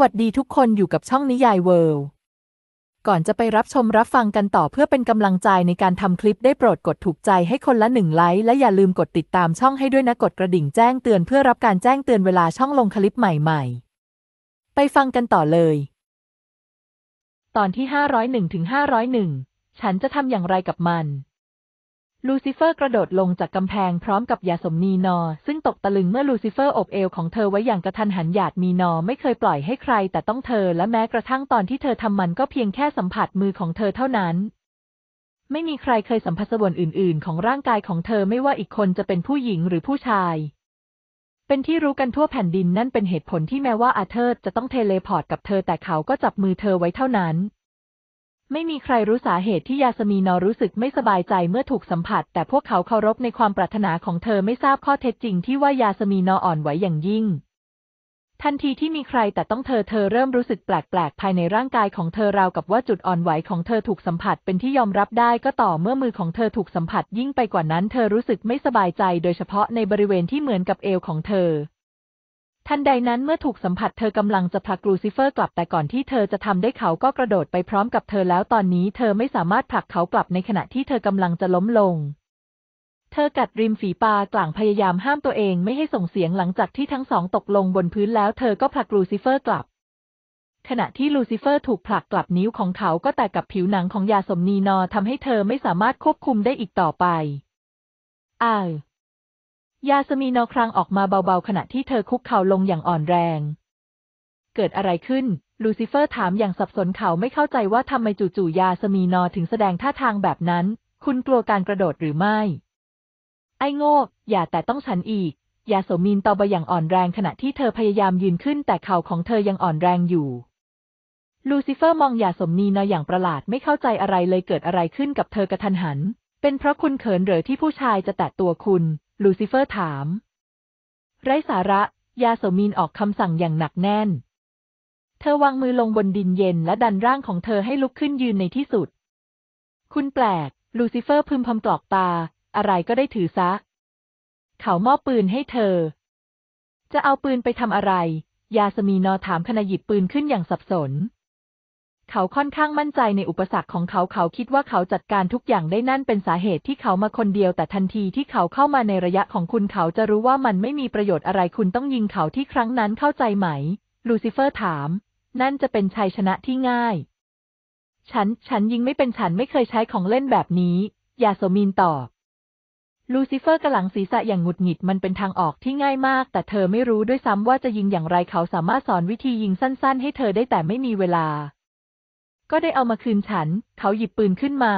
วัสดีทุกคนอยู่กับช่องนิยายเวิลด์ก่อนจะไปรับชมรับฟังกันต่อเพื่อเป็นกำลังใจในการทำคลิปได้โปรดกดถูกใจให้คนละหนึ่งไลค์และอย่าลืมกดติดตามช่องให้ด้วยนะ กดกระดิ่งแจ้งเตือนเพื่อรับการแจ้งเตือนเวลาช่องลงคลิปใหม่ๆ ไปฟังกันต่อเลย ตอนที่ 501ถึง501 ฉันจะทำอย่างไรกับมันลูซิเฟอร์กระโดดลงจากกำแพงพร้อมกับยาสมนีนอ ซึ่งตกตะลึงเมื่อลูซิเฟอร์อบเอวของเธอไว้อย่างกระทันหันหยาดมีนอ ไม่เคยปล่อยให้ใครแต่ต้องเธอและแม้กระทั่งตอนที่เธอทำมันก็เพียงแค่สัมผัสมือของเธอเท่านั้น ไม่มีใครเคยสัมผัสส่วนอื่น ๆ ของร่างกายของเธอไม่ว่าอีกคนจะเป็นผู้หญิงหรือผู้ชาย เป็นที่รู้กันทั่วแผ่นดินนั่นเป็นเหตุผลที่แม้ว่าอาเธอร์จะต้องเทเลพอร์ตกับเธอแต่เขาก็จับมือเธอไว้เท่านั้นไม่มีใครรู้สาเหตุที่ยาสมีนอรู้สึกไม่สบายใจเมื่อถูกสัมผัสแต่พวกเขาเคารพในความปรารถนาของเธอไม่ทราบข้อเท็จจริงที่ว่ายาสมีนออ่อนไหวอย่างยิ่ง ทันทีที่มีใครแต่ต้องเธอเธอเริ่มรู้สึกแปลกๆภายในร่างกายของเธอราวกับว่าจุดอ่อนไหวของเธอถูกสัมผัสเป็นที่ยอมรับได้ก็ต่อเมื่อมือของเธอถูกสัมผัสยิ่งไปกว่านั้นเธอรู้สึกไม่สบายใจโดยเฉพาะในบริเวณที่เหมือนกับเอวของเธอทันใดนั้นเมื่อถูกสัมผัสเธอกำลังจะผลักลูซิเฟอร์กลับแต่ก่อนที่เธอจะทำได้เขาก็กระโดดไปพร้อมกับเธอแล้วตอนนี้เธอไม่สามารถผลักเขากลับในขณะที่เธอกำลังจะล้มลง เธอกัดริมฝีปากลางพยายามห้ามตัวเองไม่ให้ส่งเสียงหลังจากที่ทั้งสองตกลงบนพื้นแล้วเธอก็ผลักลูซิเฟอร์กลับ ขณะที่ลูซิเฟอร์ถูกผลักกลับนิ้วของเขาก็แตกกับผิวหนังของยาสมนีนอทำให้เธอไม่สามารถควบคุมได้อีกต่อไปอ้าวยาสมีนอครางออกมาเบาๆขณะที่เธอคุกเข่าลงอย่างอ่อนแรง เกิดอะไรขึ้น ลูซิเฟอร์ถามอย่างสับสนเขาไม่เข้าใจว่าทำไมจู่ๆยาสมีนอถึงแสดงท่าทางแบบนั้น คุณกลัวการกระโดดหรือไม่ ไอ้โง่ อย่าแต่ต้องฉันอีก ยาสมีนตอบอย่างอ่อนแรงขณะที่เธอพยายามยืนขึ้น แต่เข่าของเธอยังอ่อนแรงอยู่ ลูซิเฟอร์มองยาสมนีนออย่างประหลาดไม่เข้าใจอะไรเลยเกิดอะไรขึ้นกับเธอกระทันหัน เป็นเพราะคุณเขินเหรอที่ผู้ชายจะแตะตัวคุณลูซิเฟอร์ถาม ไร้สาระ ยาโสมีนออกคำสั่งอย่างหนักแน่น เธอวางมือลงบนดินเย็น และดันร่างของเธอให้ลุกขึ้นยืนในที่สุด คุณแปลก ลูซิเฟอร์พึมพำกรอกตา อะไรก็ได้ถือซะเขามอบปืนให้เธอ จะเอาปืนไปทำอะไร ยาสมีนอถามขณะหยิบปืนขึ้นอย่างสับสนเขาค่อนข้างมั่นใจในอุปสรรคของเขาเขาคิดว่าเขาจัดการทุกอย่างได้นั่นเป็นสาเหตุที่เขามาคนเดียวแต่ทันทีที่เขาเข้ามาในระยะของคุณเขาจะรู้ว่ามันไม่มีประโยชน์อะไร คุณต้องยิงเขาที่ครั้งนั้นเข้าใจไหม ลูซิเฟอร์ถาม นั่นจะเป็นชัยชนะที่ง่าย ฉันฉันยิงไม่เป็นฉันไม่เคยใช้ของเล่นแบบนี้ ยาโสมินตอบ ลูซิเฟอร์กำลังศีรษะอย่างหงุดหงิดมันเป็นทางออกที่ง่ายมาก แต่เธอไม่รู้ด้วยซ้ำว่าจะยิงอย่างไรเขาสามารถสอนวิธียิงสั้นๆ ให้เธอได้แต่ไม่มีเวลาก็ได้เอามาคืนฉัน เขาหยิบปืนขึ้นมา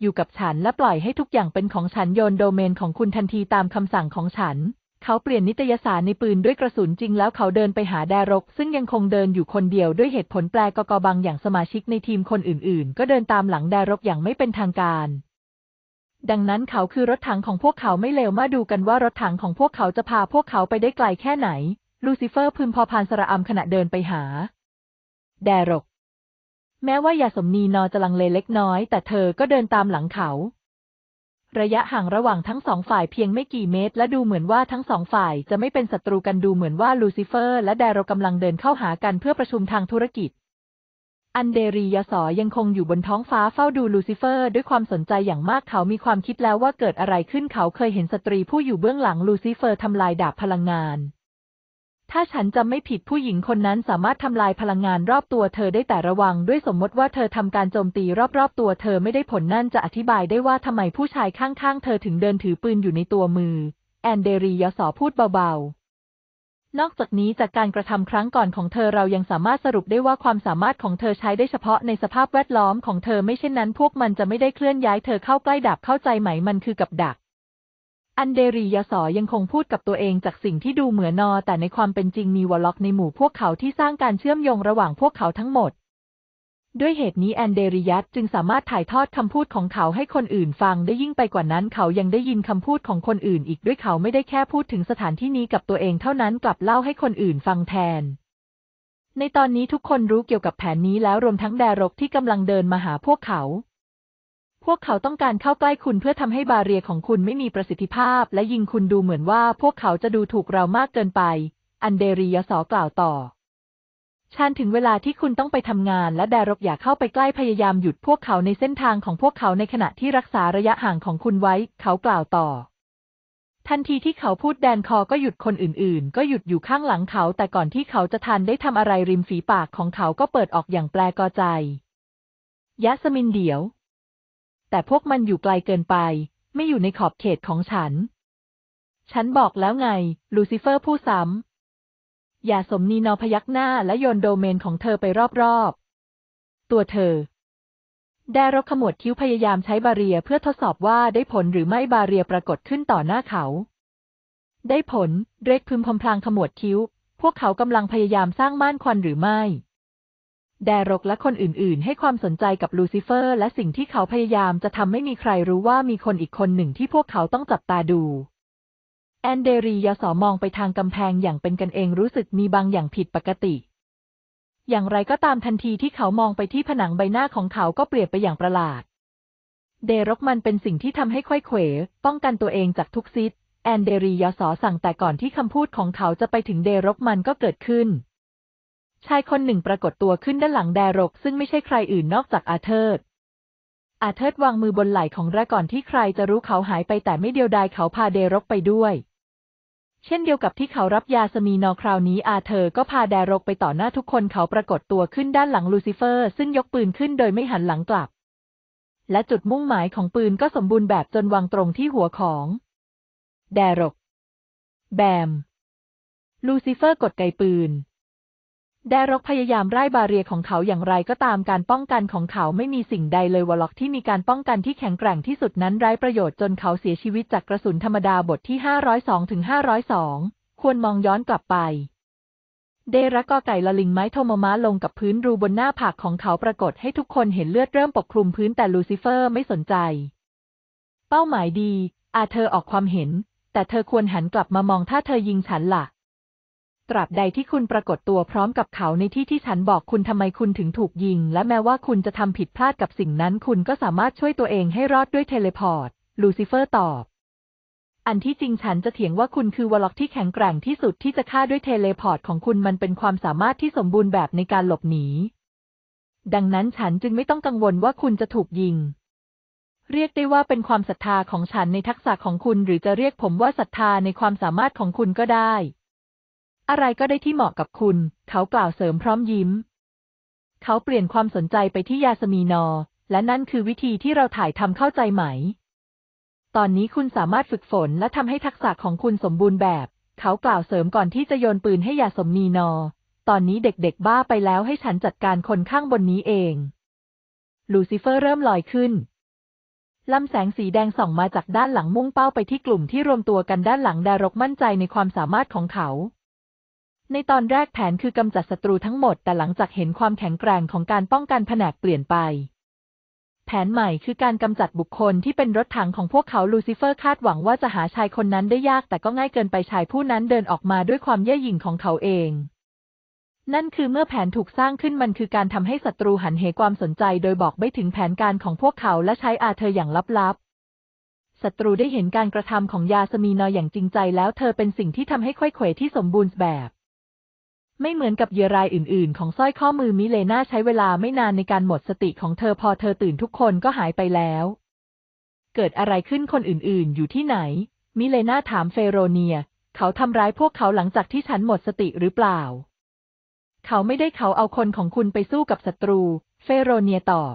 อยู่กับฉันและปล่อยให้ทุกอย่างเป็นของฉันโยนโดเมนของคุณทันทีตามคำสั่งของฉัน เขาเปลี่ยนนิตยสารในปืนด้วยกระสุนจริง แล้วเขาเดินไปหาแดรก ซึ่งยังคงเดินอยู่คนเดียวด้วยเหตุผลแปลกกบังอย่างสมาชิกในทีมคนอื่น ๆ ก็เดินตามหลังแดรกอย่างไม่เป็นทางการ ดังนั้นเขาคือรถถังของพวกเขาไม่เลวมาดูกันว่ารถถังของพวกเขาจะพาพวกเขาไปได้ไกลแค่ไหน ลูซิเฟอร์พึมพอพานสระอัมขณะเดินไปหาแดรกแม้ว่ายาสมนีนอจะลังเลเล็กน้อย แต่เธอก็เดินตามหลังเขา ระยะห่างระหว่างทั้งสองฝ่ายเพียงไม่กี่เมตรและดูเหมือนว่าทั้งสองฝ่ายจะไม่เป็นศัตรูกันดูเหมือนว่าลูซิเฟอร์และแดโรกำลังเดินเข้าหากันเพื่อประชุมทางธุรกิจ อันเดรียสอยังคงอยู่บนท้องฟ้าเฝ้าดูลูซิเฟอร์ด้วยความสนใจอย่างมากเขามีความคิดแล้วว่าเกิดอะไรขึ้นเขาเคยเห็นสตรีผู้อยู่เบื้องหลังลูซิเฟอร์ทำลายดาบพลังงานถ้าฉันจำไม่ผิดผู้หญิงคนนั้นสามารถทำลายพลังงานรอบตัวเธอได้แต่ระวัง ด้วยสมมติว่าเธอทำการโจมตีรอบๆตัวเธอไม่ได้ผลนั่นจะอธิบายได้ว่าทำไมผู้ชายข้างๆเธอถึงเดินถือปืนอยู่ในตัวมือ แอนเดรียสอพูดเบาๆ นอกจากนี้จากการกระทำครั้งก่อนของเธอเรายังสามารถสรุปได้ว่าความสามารถของเธอใช้ได้เฉพาะในสภาพแวดล้อมของเธอ ไม่เช่นนั้นพวกมันจะไม่ได้เคลื่อนย้ายเธอเข้าใกล้ดับเข้าใจไหมมันคือกับดักอันเดรียสอยังคงพูดกับตัวเองจากสิ่งที่ดูเหมือนนอแต่ในความเป็นจริงมีวอลล็อกในหมู่พวกเขาที่สร้างการเชื่อมโยงระหว่างพวกเขาทั้งหมด ด้วยเหตุนี้แอนเดริยัตจึงสามารถถ่ายทอดคำพูดของเขาให้คนอื่นฟังได้ยิ่งไปกว่านั้นเขายังได้ยินคำพูดของคนอื่นอีกด้วยเขาไม่ได้แค่พูดถึงสถานที่นี้กับตัวเองเท่านั้นกลับเล่าให้คนอื่นฟังแทน ในตอนนี้ทุกคนรู้เกี่ยวกับแผนนี้แล้วรวมทั้งแดรกที่กำลังเดินมาหาพวกเขาพวกเขาต้องการเข้าใกล้คุณเพื่อทำให้บาเรียของคุณไม่มีประสิทธิภาพ และยิงคุณดูเหมือนว่า พวกเขาจะดูถูกเรามากเกินไป อันเดรียสอกล่าวต่อชันถึงเวลาที่คุณต้องไปทำงานและแดรกอย่าเข้าไปใกล้พยายามหยุดพวกเขาในเส้นทางของพวกเขาในขณะที่รักษาระยะห่างของคุณไว้ เขากล่าวต่อ ทันทีที่เขาพูดแดนคอก็หยุดคนอื่น ๆ ก็หยุดอยู่ข้างหลังเขา แต่ก่อนที่เขาจะทันได้ทำอะไรริมฝีปากของเขาก็เปิดออกอย่างแปลกใจยัสมินเดียวแต่พวกมันอยู่ไกลเกินไป ไม่อยู่ในขอบเขตของฉัน ฉันบอกแล้วไง ลูซิเฟอร์พูดซ้ำอย่าสมนีนอพยักหน้าและโยนโดเมนของเธอไปรอบ ๆ ตัวเธอได้รขมวดคิ้วพยายามใช้บาเรีย เพื่อทดสอบว่าได้ผลหรือไม่บาเรียปรากฏขึ้นต่อหน้าเขา ได้ผล เรกพึมพำพลางขมวดคิ้ว พวกเขากำลังพยายามสร้างม่านควันหรือไม่แดรกและคนอื่น ๆ ให้ความสนใจกับลูซิเฟอร์ และสิ่งที่เขาพยายามจะทำไม่มีใครรู้ว่ามีคนอีกคนหนึ่งที่พวกเขาต้องจับตาดู แอนเดรียสอมองไปทางกำแพงอย่างเป็นกันเองรู้สึกมีบางอย่างผิดปกติ อย่างไรก็ตามทันทีที่เขามองไปที่ผนังใบหน้าของเขาก็เปลี่ยนไปอย่างประหลาด เดรกมันเป็นสิ่งที่ทำให้ค่อยเขวป้องกันตัวเองจากทุกซิดแอนเดรียสอสั่งแต่ก่อนที่คำพูดของเขาจะไปถึงเดรกมันก็เกิดขึ้นชายคนหนึ่งปรากฏตัวขึ้นด้านหลังแดรกซึ่งไม่ใช่ใครอื่นนอกจากอาเธอร์ อาเทิดวางมือบนไหล่ของระก่อนที่ใครจะรู้เขาหายไปแต่ไม่เดียวดายเขาพาเดรกไปด้วย เช่นเดียวกับที่เขารับยาสมีนอคราวนี้ อาเธอก็พาเดรกไปต่อหน้าทุกคนเขาปรากฏตัวขึ้นด้านหลังลูซิเฟอร์ซึ่งยกปืนขึ้นโดยไม่หันหลังกลับ และจุดมุ่งหมายของปืนก็สมบูรณ์แบบจนวางตรงที่หัวของเดรกแบม ลูซิเฟอร์กดไกปืนแดร็อกพยายามไล่บาเรียของเขาอย่างไรก็ตามการป้องกันของเขาไม่มีสิ่งใดเลยวอล็อกที่มีการป้องกันที่แข็งแกร่งที่สุดนั้นไร้ประโยชน์จนเขาเสียชีวิตจากกระสุนธรรมดาบทที่ 502ถึง502 ควรมองย้อนกลับไป เดรักก็ไก่ละลิงไม้โทมมาลงกับพื้นรูบนหน้าผากของเขาปรากฏให้ทุกคนเห็นเลือดเริ่มปกคลุมพื้น แต่ลูซิเฟอร์ไม่สนใจ เป้าหมายดี อาเธอออกความเห็น แต่เธอควรหันกลับมามองถ้าเธอยิงฉันละ่ะตราบใดที่คุณปรากฏตัวพร้อมกับเขาในที่ที่ฉันบอกคุณทำไมคุณถึงถูกยิง และแม้ว่าคุณจะทำผิดพลาดกับสิ่งนั้น คุณก็สามารถช่วยตัวเองให้รอดด้วยเทเลพอร์ต ลูซิเฟอร์ตอบ อันที่จริงฉันจะเถียงว่าคุณคือวอลล็อกที่แข็งแกร่งที่สุดที่จะฆ่าด้วยเทเลพอร์ตของคุณมันเป็นความสามารถที่สมบูรณ์แบบในการหลบหนี ดังนั้นฉันจึงไม่ต้องกังวลว่าคุณจะถูกยิง เรียกได้ว่าเป็นความศรัทธาของฉันในทักษะของคุณ หรือจะเรียกผมว่าศรัทธาในความสามารถของคุณก็ได้อะไรก็ได้ที่เหมาะกับคุณ เขากล่าวเสริมพร้อมยิ้ม เขาเปลี่ยนความสนใจไปที่ยาสมีนอ และนั่นคือวิธีที่เราถ่ายทำเข้าใจไหม ตอนนี้คุณสามารถฝึกฝนและทำให้ทักษะของคุณสมบูรณ์แบบ เขากล่าวเสริมก่อนที่จะโยนปืนให้ยาสมีนอ ตอนนี้เด็กๆบ้าไปแล้ว ให้ฉันจัดการคนข้างบนนี้เอง ลูซิเฟอร์เริ่มลอยขึ้นลำแสงสีแดงส่องมาจากด้านหลังมุ่งเป้าไปที่กลุ่มที่รวมตัวกันด้านหลังดารกมั่นใจในความสามารถของเขาในตอนแรกแผนคือกำจัดศัตรูทั้งหมดแต่หลังจากเห็นความแข็งแกร่งของการป้องกันแผนกเปลี่ยนไป แผนใหม่คือการกำจัดบุคคลที่เป็นรถถังของพวกเขาลูซิเฟอร์คาดหวังว่าจะหาชายคนนั้นได้ยากแต่ก็ง่ายเกินไปชายผู้นั้นเดินออกมาด้วยความเย่อหยิ่งของเขาเอง นั่นคือเมื่อแผนถูกสร้างขึ้นมันคือการทำให้ศัตรูหันเหความสนใจโดยบอกไม่ถึงแผนการของพวกเขาและใช้อาเธออย่างลับๆ ศัตรูได้เห็นการกระทำของยาสมีนอยอย่างจริงใจแล้วเธอเป็นสิ่งที่ทำให้ค่อยเขวที่สมบูรณ์แบบไม่เหมือนกับเยื่อรายอื่นๆ ของสร้อยข้อมือมิเลนาใช้เวลาไม่นานในการหมดสติของเธอพอเธอตื่นทุกคนก็หายไปแล้ว เกิดอะไรขึ้นคนอื่น ๆ อยู่ที่ไหน มิเลนาถามเฟโรเนีย เขาทำร้ายพวกเขาหลังจากที่ฉันหมดสติหรือเปล่า เขาไม่ได้เขาเอาคนของคุณไปสู้กับศัตรู เฟโรเนียตอบ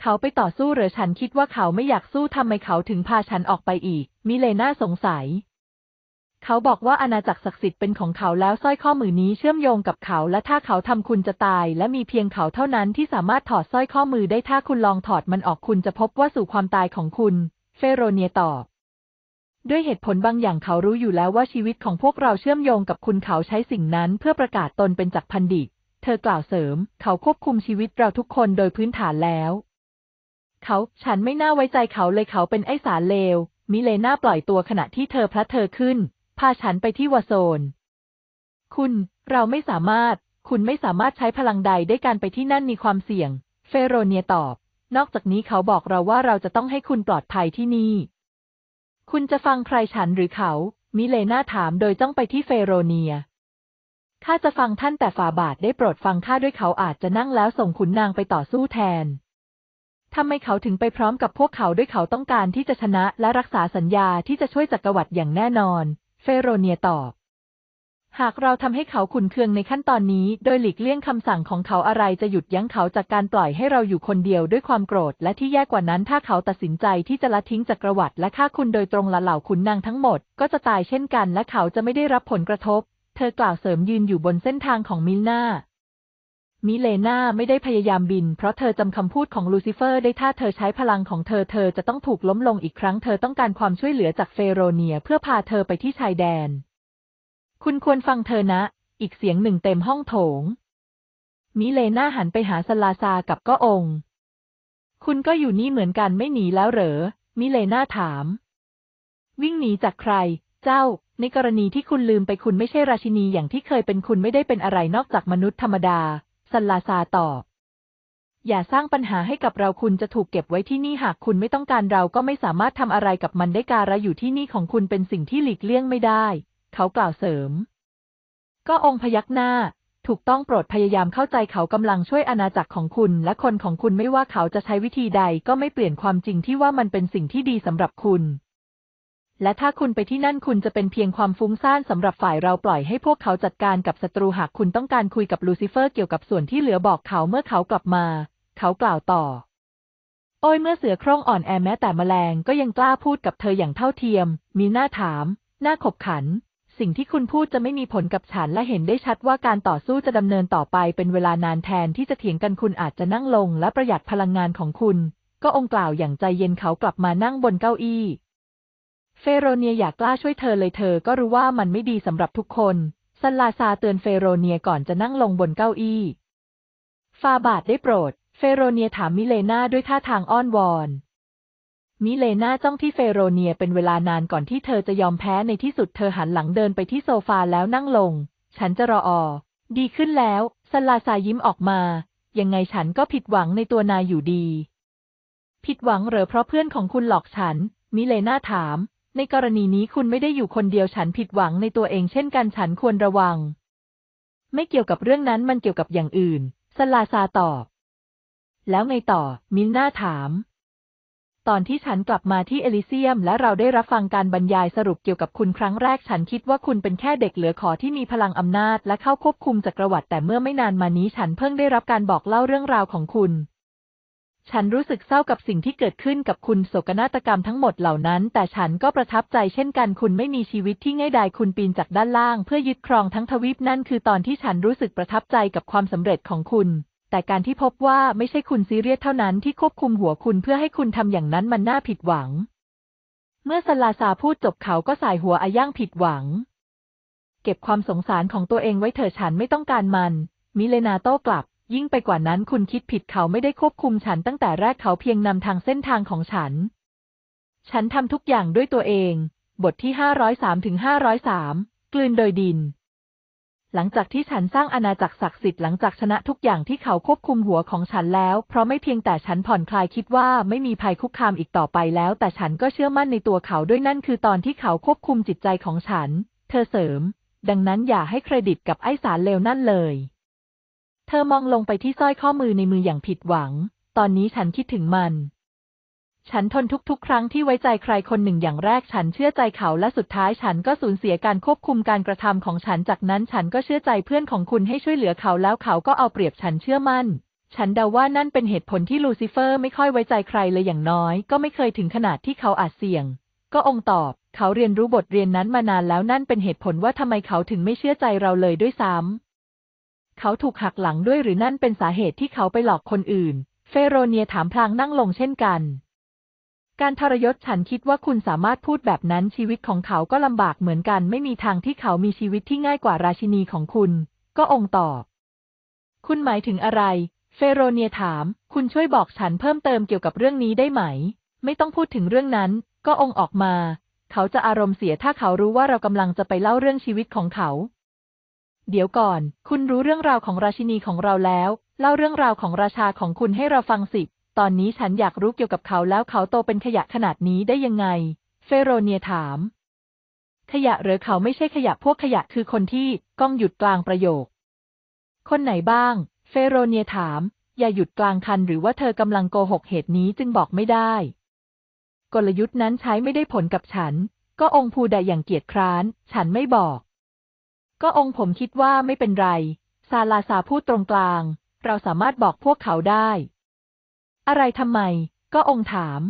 เขาไปต่อสู้หรือฉันคิดว่าเขาไม่อยากสู้ทำไมเขาถึงพาฉันออกไปอีก มิเลนาสงสัยเขาบอกว่าอาณาจักรศักดิ์สิทธิ์เป็นของเขาแล้วสร้อยข้อมือนี้เชื่อมโยงกับเขา และถ้าเขาทำคุณจะตาย และมีเพียงเขาเท่านั้นที่สามารถถอดสร้อยข้อมือได้ถ้าคุณลองถอดมันออกคุณจะพบว่าสู่ความตายของคุณ เฟโรเนียตอบ ด้วยเหตุผลบางอย่างเขารู้อยู่แล้วว่าชีวิตของพวกเราเชื่อมโยงกับคุณเขาใช้สิ่งนั้น เพื่อประกาศตนเป็นจักรพันดิตเธอกล่าวเสริม เขาควบคุมชีวิตเราทุกคนโดยพื้นฐานแล้ว เขาฉันไม่น่าไว้ใจเขาเลยเขาเป็นไอสารเลวมิเลน่าปล่อยตัวขณะที่เธอพระเธอขึ้นพาฉันไปที่วโซน คุณ เราไม่สามารถ คุณไม่สามารถใช้พลังใด ได้การไปที่นั่นมีความเสี่ยง เฟโรเนียตอบ นอกจากนี้เขาบอกเราว่าเราจะต้องให้คุณปลอดภัยที่นี่ คุณจะฟังใครฉันหรือเขา มิเลนาถาม โดยจ้องไปที่เฟโรเนีย ข้าจะฟังท่านแต่ฝ่าบาทได้โปรดฟังข้าด้วยเขาอาจจะนั่งแล้วส่งขุนนางไปต่อสู้แทนทำไมเขาถึงไปพร้อมกับพวกเขาด้วยเขาต้องการที่จะชนะและรักษาสัญญาที่จะช่วยจักรวรรดิอย่างแน่นอนเฟโรเนียตอบ หากเราทำให้เขาขุนเคืองในขั้นตอนนี้ โดยหลีกเลี่ยงคำสั่งของเขาอะไร จะหยุดยั้งเขาจากการปล่อยให้เราอยู่คนเดียวด้วยความโกรธ และที่แย่กว่านั้นถ้าเขาตัดสินใจที่จะละทิ้งจักรวรรดิและฆ่าคุณโดยตรงละเหล่าขุนนางทั้งหมด ก็จะตายเช่นกัน และเขาจะไม่ได้รับผลกระทบ เธอกล่าวเสริมยืนอยู่บนเส้นทางของมิลนามิเลนาไม่ได้พยายามบินเพราะเธอจำคำพูดของลูซิเฟอร์ได้ถ้าเธอใช้พลังของเธอเธอจะต้องถูกล้มลงอีกครั้งเธอต้องการความช่วยเหลือจากเฟโรเนียเพื่อพาเธอไปที่ชายแดน คุณควรฟังเธอนะ อีกเสียงหนึ่งเต็มห้องโถง มิเลนาหันไปหาสลาซากับก็องคคุณก็อยู่นี่เหมือนกันไม่หนีแล้วเหรอ มิเลนาถาม วิ่งหนีจากใคร เจ้า ในกรณีที่คุณลืมไปคุณไม่ใช่ราชินีอย่างที่เคยเป็นคุณไม่ได้เป็นอะไรนอกจากมนุษย์ธรรมดาสัลลาซาตอบ อย่าสร้างปัญหาให้กับเราคุณจะถูกเก็บไว้ที่นี่หากคุณไม่ต้องการเรา ก็ไม่สามารถทำอะไรกับมันได้การะอยู่ที่นี่ของคุณเป็นสิ่งที่หลีกเลี่ยงไม่ได้ เขากล่าวเสริม ก็องค์พยักหน้า ถูกต้องโปรดพยายามเข้าใจเขากำลังช่วยอาณาจักรของคุณ และคนของคุณไม่ว่าเขาจะใช้วิธีใด ก็ไม่เปลี่ยนความจริงที่ว่ามันเป็นสิ่งที่ดีสำหรับคุณและถ้าคุณไปที่นั่นคุณจะเป็นเพียงความฟุ้งซ่านสำหรับฝ่ายเราปล่อยให้พวกเขาจัดการกับศัตรูหากคุณต้องการคุยกับลูซิเฟอร์ เกี่ยวกับส่วนที่เหลือบอกเขาเมื่อเขากลับมา เขากล่าวต่อ โอ้ยเมื่อเสือโครงอ่อนแอแม้แต่แมลงก็ยังกล้าพูดกับเธออย่างเท่าเทียม มีหน้าถาม หน้าขบขัน สิ่งที่คุณพูดจะไม่มีผลกับฉันและเห็นได้ชัดว่าการต่อสู้จะดำเนินต่อไปเป็นเวลานานแทนที่จะเถียงกันคุณอาจจะนั่งลงและประหยัดพลังงานของคุณ ก็องกล่าวอย่างใจเย็นเขากลับมานั่งบนเก้าอี้เฟโรเนียอยากกล้าช่วยเธอเลยเธอ ก็รู้ว่ามันไม่ดีสำหรับทุกคนซันลาซาเตือนเฟโรเนียก่อนจะนั่งลงบนเก้าอี้ ฟาบาทได้โปรด เฟโรเนียถามมิเลนาด้วยท่าทางอ้อนวอน มิเลนาจ้องที่เฟโรเนียเป็นเวลานานก่อนที่เธอจะยอมแพ้ในที่สุดเธอหันหลังเดินไปที่โซฟาแล้วนั่งลง ฉันจะรอออดีขึ้นแล้วซันลาซายิ้มออกมา ยังไงฉันก็ผิดหวังในตัวนายอยู่ดี ผิดหวังเหรอเพราะเพื่อนของคุณหลอกฉัน มิเลนาถามในกรณีนี้คุณไม่ได้อยู่คนเดียวฉันผิดหวังในตัวเอง เช่นกันฉันควรระวัง ไม่เกี่ยวกับเรื่องนั้นมันเกี่ยวกับอย่างอื่นสลาซาตอบ แล้วไงต่อ มินน่าถาม ตอนที่ฉันกลับมาที่เอลิเซียม และเราได้รับฟังการบรรยายสรุปเกี่ยวกับคุณครั้งแรก ฉันคิดว่าคุณเป็นแค่เด็กเหลือขอที่มีพลังอำนาจ และเข้าควบคุมจักรวรรดิแต่เมื่อไม่นานมานี้ฉันเพิ่งได้รับการบอกเล่าเรื่องราวของคุณฉันรู้สึกเศร้ากับสิ่งที่เกิดขึ้นกับคุณโศกนาฏกรรมทั้งหมดเหล่านั้น แต่ฉันก็ประทับใจเช่นกันคุณไม่มีชีวิตที่ง่ายดายคุณปีนจากด้านล่างเพื่อยึดครองทั้งทวีปนั่นคือตอนที่ฉันรู้สึกประทับใจกับความสำเร็จของคุณ แต่การที่พบว่าไม่ใช่คุณซีเรียสเท่านั้นที่ควบคุมหัวคุณเพื่อให้คุณทำอย่างนั้นมันน่าผิดหวัง เมื่อสลาซาพูดจบเขาก็สายหัวอาย่างผิดหวัง เก็บความสงสารของตัวเองไว้เถอะฉันไม่ต้องการมัน มิเลนาโต้กลับยิ่งไปกว่านั้นคุณคิดผิดเขาไม่ได้ควบคุมฉันตั้งแต่แรกเขาเพียงนำทางเส้นทางของฉัน ฉันทำทุกอย่างด้วยตัวเอง บทที่ 503ถึง503 กลืนโดยดิน หลังจากที่ฉันสร้างอาณาจักรศักดิ์สิทธิ์หลังจากชนะทุกอย่างที่เขาควบคุมหัวของฉันแล้วเพราะไม่เพียงแต่ฉันผ่อนคลายคิดว่าไม่มีภัยคุกคามอีกต่อไปแล้วแต่ฉันก็เชื่อมั่นในตัวเขาด้วยนั่นคือตอนที่เขาควบคุมจิตใจของฉัน เธอเสริมดังนั้นอย่าให้เครดิตกับไอ้สารเลวนั่นเลยเธอมองลงไปที่สร้อยข้อมือในมืออย่างผิดหวัง ตอนนี้ฉันคิดถึงมัน ฉันทนทุกๆครั้งที่ไว้ใจใครคนหนึ่งอย่างแรกฉันเชื่อใจเขาและสุดท้ายฉันก็สูญเสียการควบคุมการกระทำของฉันจากนั้นฉันก็เชื่อใจเพื่อนของคุณให้ช่วยเหลือเขาแล้วเขาก็เอาเปรียบฉันเชื่อมั่น ฉันเดาว่านั่นเป็นเหตุผลที่ลูซิเฟอร์ไม่ค่อยไว้ใจใครเลยอย่างน้อยก็ไม่เคยถึงขนาดที่เขาอาจเสี่ยง ก็องตอบ เขาเรียนรู้บทเรียนนั้นมานานแล้วนั่นเป็นเหตุผลว่าทำไมเขาถึงไม่เชื่อใจเราเลยด้วยซ้ำเขาถูกหักหลังด้วยหรือนั่นเป็นสาเหตุที่เขาไปหลอกคนอื่น เฟโรเนียถามพลางนั่งลงเช่นกัน การทรยศฉันคิดว่าคุณสามารถพูดแบบนั้นชีวิตของเขาก็ลำบากเหมือนกัน ไม่มีทางที่เขามีชีวิตที่ง่ายกว่าราชินีของคุณ ก็องตอบ คุณหมายถึงอะไร เฟโรเนียถาม คุณช่วยบอกฉันเพิ่มเติมเกี่ยวกับเรื่องนี้ได้ไหม ไม่ต้องพูดถึงเรื่องนั้น ก็องออกมา เขาจะอารมณ์เสียถ้าเขารู้ว่าเรากำลังจะไปเล่าเรื่องชีวิตของเขาเดี๋ยวก่อน คุณรู้เรื่องราวของราชินีของเราแล้ว เล่าเรื่องราวของราชาของคุณให้เราฟังสิ ตอนนี้ฉันอยากรู้เกี่ยวกับเขาแล้วเขาโตเป็นขยะขนาดนี้ได้ยังไง เฟโรเนียถาม ขยะหรือเขาไม่ใช่ขยะพวกขยะคือคนที่ก้องหยุดกลางประโยค คนไหนบ้าง เฟโรเนียถาม อย่าหยุดกลางคันหรือว่าเธอกำลังโกหกเหตุนี้จึงบอกไม่ได้ กลยุทธ์นั้นใช้ไม่ได้ผลกับฉัน ก็องคูายอย่างเกียจคร้าน ฉันไม่บอกก็องค์ผมคิดว่าไม่เป็นไร ซาลาซาพูดตรงกลาง เราสามารถบอกพวกเขาได้ อะไรทำไม ก็องค์ถาม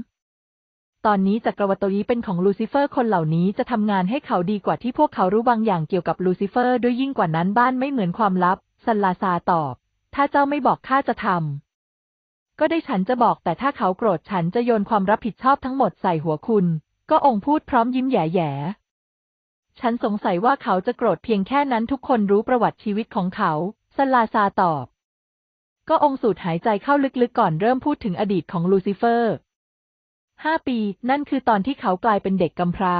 ตอนนี้จักรวรรดิเป็นของลูซิเฟอร์คนเหล่านี้จะทำงานให้เขาดีกว่าที่พวกเขารู้บางอย่างเกี่ยวกับลูซิเฟอร์ด้วยยิ่งกว่านั้นบ้านไม่เหมือนความลับซาลาซาตอบ ถ้าเจ้าไม่บอกข้าจะทำ ก็ได้ฉันจะบอกแต่ถ้าเขาโกรธ ฉันจะโยนความรับผิดชอบทั้งหมดใส่หัวคุณ ก็องค์พูดพร้อมยิ้มแย่ฉันสงสัยว่าเขาจะโกรธเพียงแค่นั้นทุกคนรู้ประวัติชีวิตของเขา สลาซาตอบ ก็องสูดหายใจเข้าลึกๆก่อนเริ่มพูดถึงอดีตของลูซิเฟอร์ห้าปีนั่นคือตอนที่เขากลายเป็นเด็กกำพร้า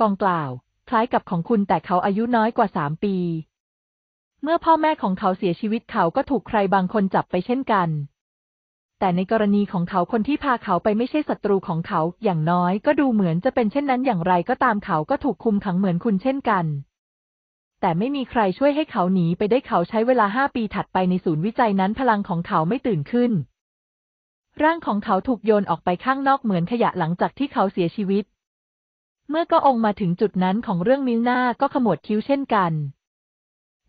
กองกล่าว คล้ายกับของคุณแต่เขาอายุน้อยกว่าสามปี เมื่อพ่อแม่ของเขาเสียชีวิตเขาก็ถูกใครบางคนจับไปเช่นกันแต่ในกรณีของเขาคนที่พาเขาไปไม่ใช่ศัตรูของเขาอย่างน้อยก็ดูเหมือนจะเป็นเช่นนั้นอย่างไรก็ตามเขาก็ถูกคุมขังเหมือนคุณเช่นกัน แต่ไม่มีใครช่วยให้เขาหนีไปได้เขาใช้เวลาห้าปีถัดไปในศูนย์วิจัยนั้นพลังของเขาไม่ตื่นขึ้น ร่างของเขาถูกโยนออกไปข้างนอกเหมือนขยะหลังจากที่เขาเสียชีวิต เมื่อก็องมาถึงจุดนั้นของเรื่องมิลนาก็ขมวดคิ้วเช่นกัน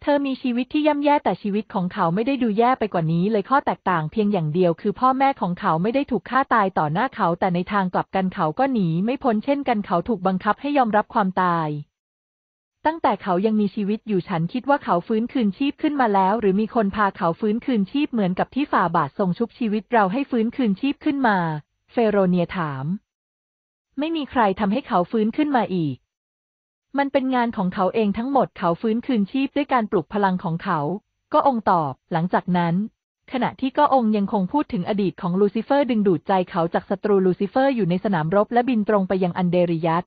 เธอมีชีวิตที่ย่ำแย่แต่ชีวิตของเขาไม่ได้ดูแย่ไปกว่านี้เลยข้อแตกต่างเพียงอย่างเดียวคือพ่อแม่ของเขาไม่ได้ถูกฆ่าตายต่อหน้าเขา แต่ในทางกลับกันเขาก็หนีไม่พ้นเช่นกันเขาถูกบังคับให้ยอมรับความตาย ตั้งแต่เขายังมีชีวิตอยู่ฉันคิดว่าเขาฟื้นคืนชีพขึ้นมาแล้ว หรือมีคนพาเขาฟื้นคืนชีพเหมือนกับที่ฝ่าบาททรงชุบชีวิตเราให้ฟื้นคืนชีพขึ้นมา เฟโรเนียถาม ไม่มีใครทำให้เขาฟื้นขึ้นมาอีกมันเป็นงานของเขาเองทั้งหมดเขาฟื้นคืนชีพด้วยการปลุกพลังของเขา ก็องตอบ หลังจากนั้น ขณะที่ก็องยังคงพูดถึงอดีตของลูซิเฟอร์ดึงดูดใจเขาจากศัตรูลูซิเฟอร์อยู่ในสนามรบและบินตรงไปยังอันเดริยัต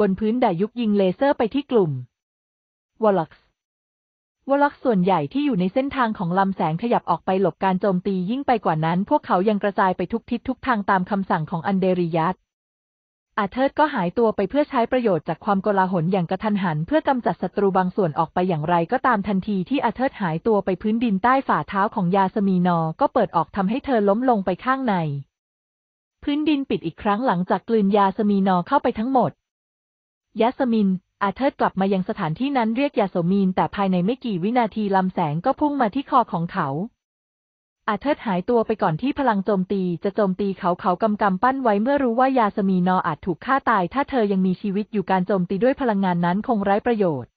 บนพื้นดายุกยิงเลเซอร์ไปที่กลุ่มวอลล็อกส์วอลล็อกส่วนใหญ่ที่อยู่ในเส้นทางของลำแสงขยับออกไปหลบการโจมตียิ่งไปกว่านั้นพวกเขายังกระจายไปทุกทิศทุกทางตามคำสั่งของอันเดริยัตอาเทิดก็หายตัวไปเพื่อใช้ประโยชน์จากความโกลาหลอย่างกระทันหัน เพื่อกำจัดศัตรูบางส่วนออกไปอย่างไร ก็ตามทันทีที่อาเทิดหายตัวไปพื้นดินใต้ฝ่าเท้าของยาสมีนอ ก็เปิดออกทำให้เธอล้มลงไปข้างใน พื้นดินปิดอีกครั้งหลังจากกลืนยาสมีนอเข้าไปทั้งหมด ยาสมิน อาเทิดกลับมายังสถานที่นั้นเรียกยาสมีนแต่ภายในไม่กี่วินาทีลำแสงก็พุ่งมาที่คอของเขาอาเทิดหายตัวไปก่อนที่พลังโจมตี จะโจมตีเขาเขากำกำปั้นไว้เมื่อรู้ว่ายาสมีนออาจถูกฆ่าตาย ถ้าเธอยังมีชีวิตอยู่การโจมตีด้วยพลังงานนั้นคงไร้ประโยชน์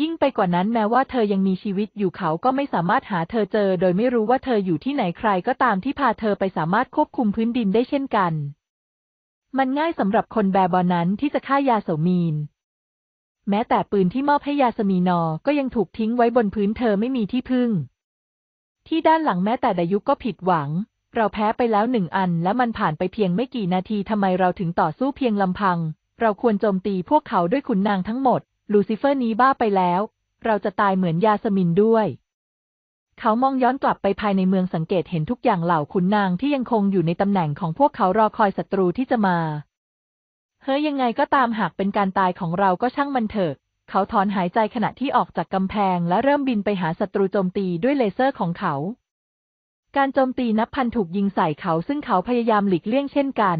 ยิ่งไปกว่านั้นแม้ว่าเธอยังมีชีวิตอยู่เขาก็ไม่สามารถหาเธอเจอโดยไม่รู้ว่าเธออยู่ที่ไหนใครก็ตามที่พาเธอไปสามารถควบคุมพื้นดินได้เช่นกัน มันง่ายสำหรับคนแบบอนั้นที่จะฆ่ายาสมีนแม้แต่ปืนที่มอบให้ยาสมีนอ ก็ยังถูกทิ้งไว้บนพื้นเธอไม่มีที่พึ่งที่ด้านหลังแม้แต่ดายุก็ผิดหวัง เราแพ้ไปแล้วหนึ่งอันและมันผ่านไปเพียงไม่กี่นาทีทำไมเราถึงต่อสู้เพียงลำพัง เราควรโจมตีพวกเขาด้วยขุนนางทั้งหมด ลูซิเฟอร์นี้บ้าไปแล้ว เราจะตายเหมือนยาสมินด้วย เขามองย้อนกลับไปภายในเมืองสังเกตเห็นทุกอย่างเหล่าขุนนางที่ยังคงอยู่ในตำแหน่งของพวกเขารอคอยศัตรูที่จะมา เฮ้ยยังไงก็ตามหากเป็นการตายของเราก็ช่างมันเถอะเขาถอนหายใจขณะที่ออกจากกำแพง และเริ่มบินไปหาศัตรูโจมตีด้วยเลเซอร์ของเขา การโจมตีนับพันถูกยิงใส่เขาซึ่งเขาพยายามหลีกเลี่ยงเช่นกัน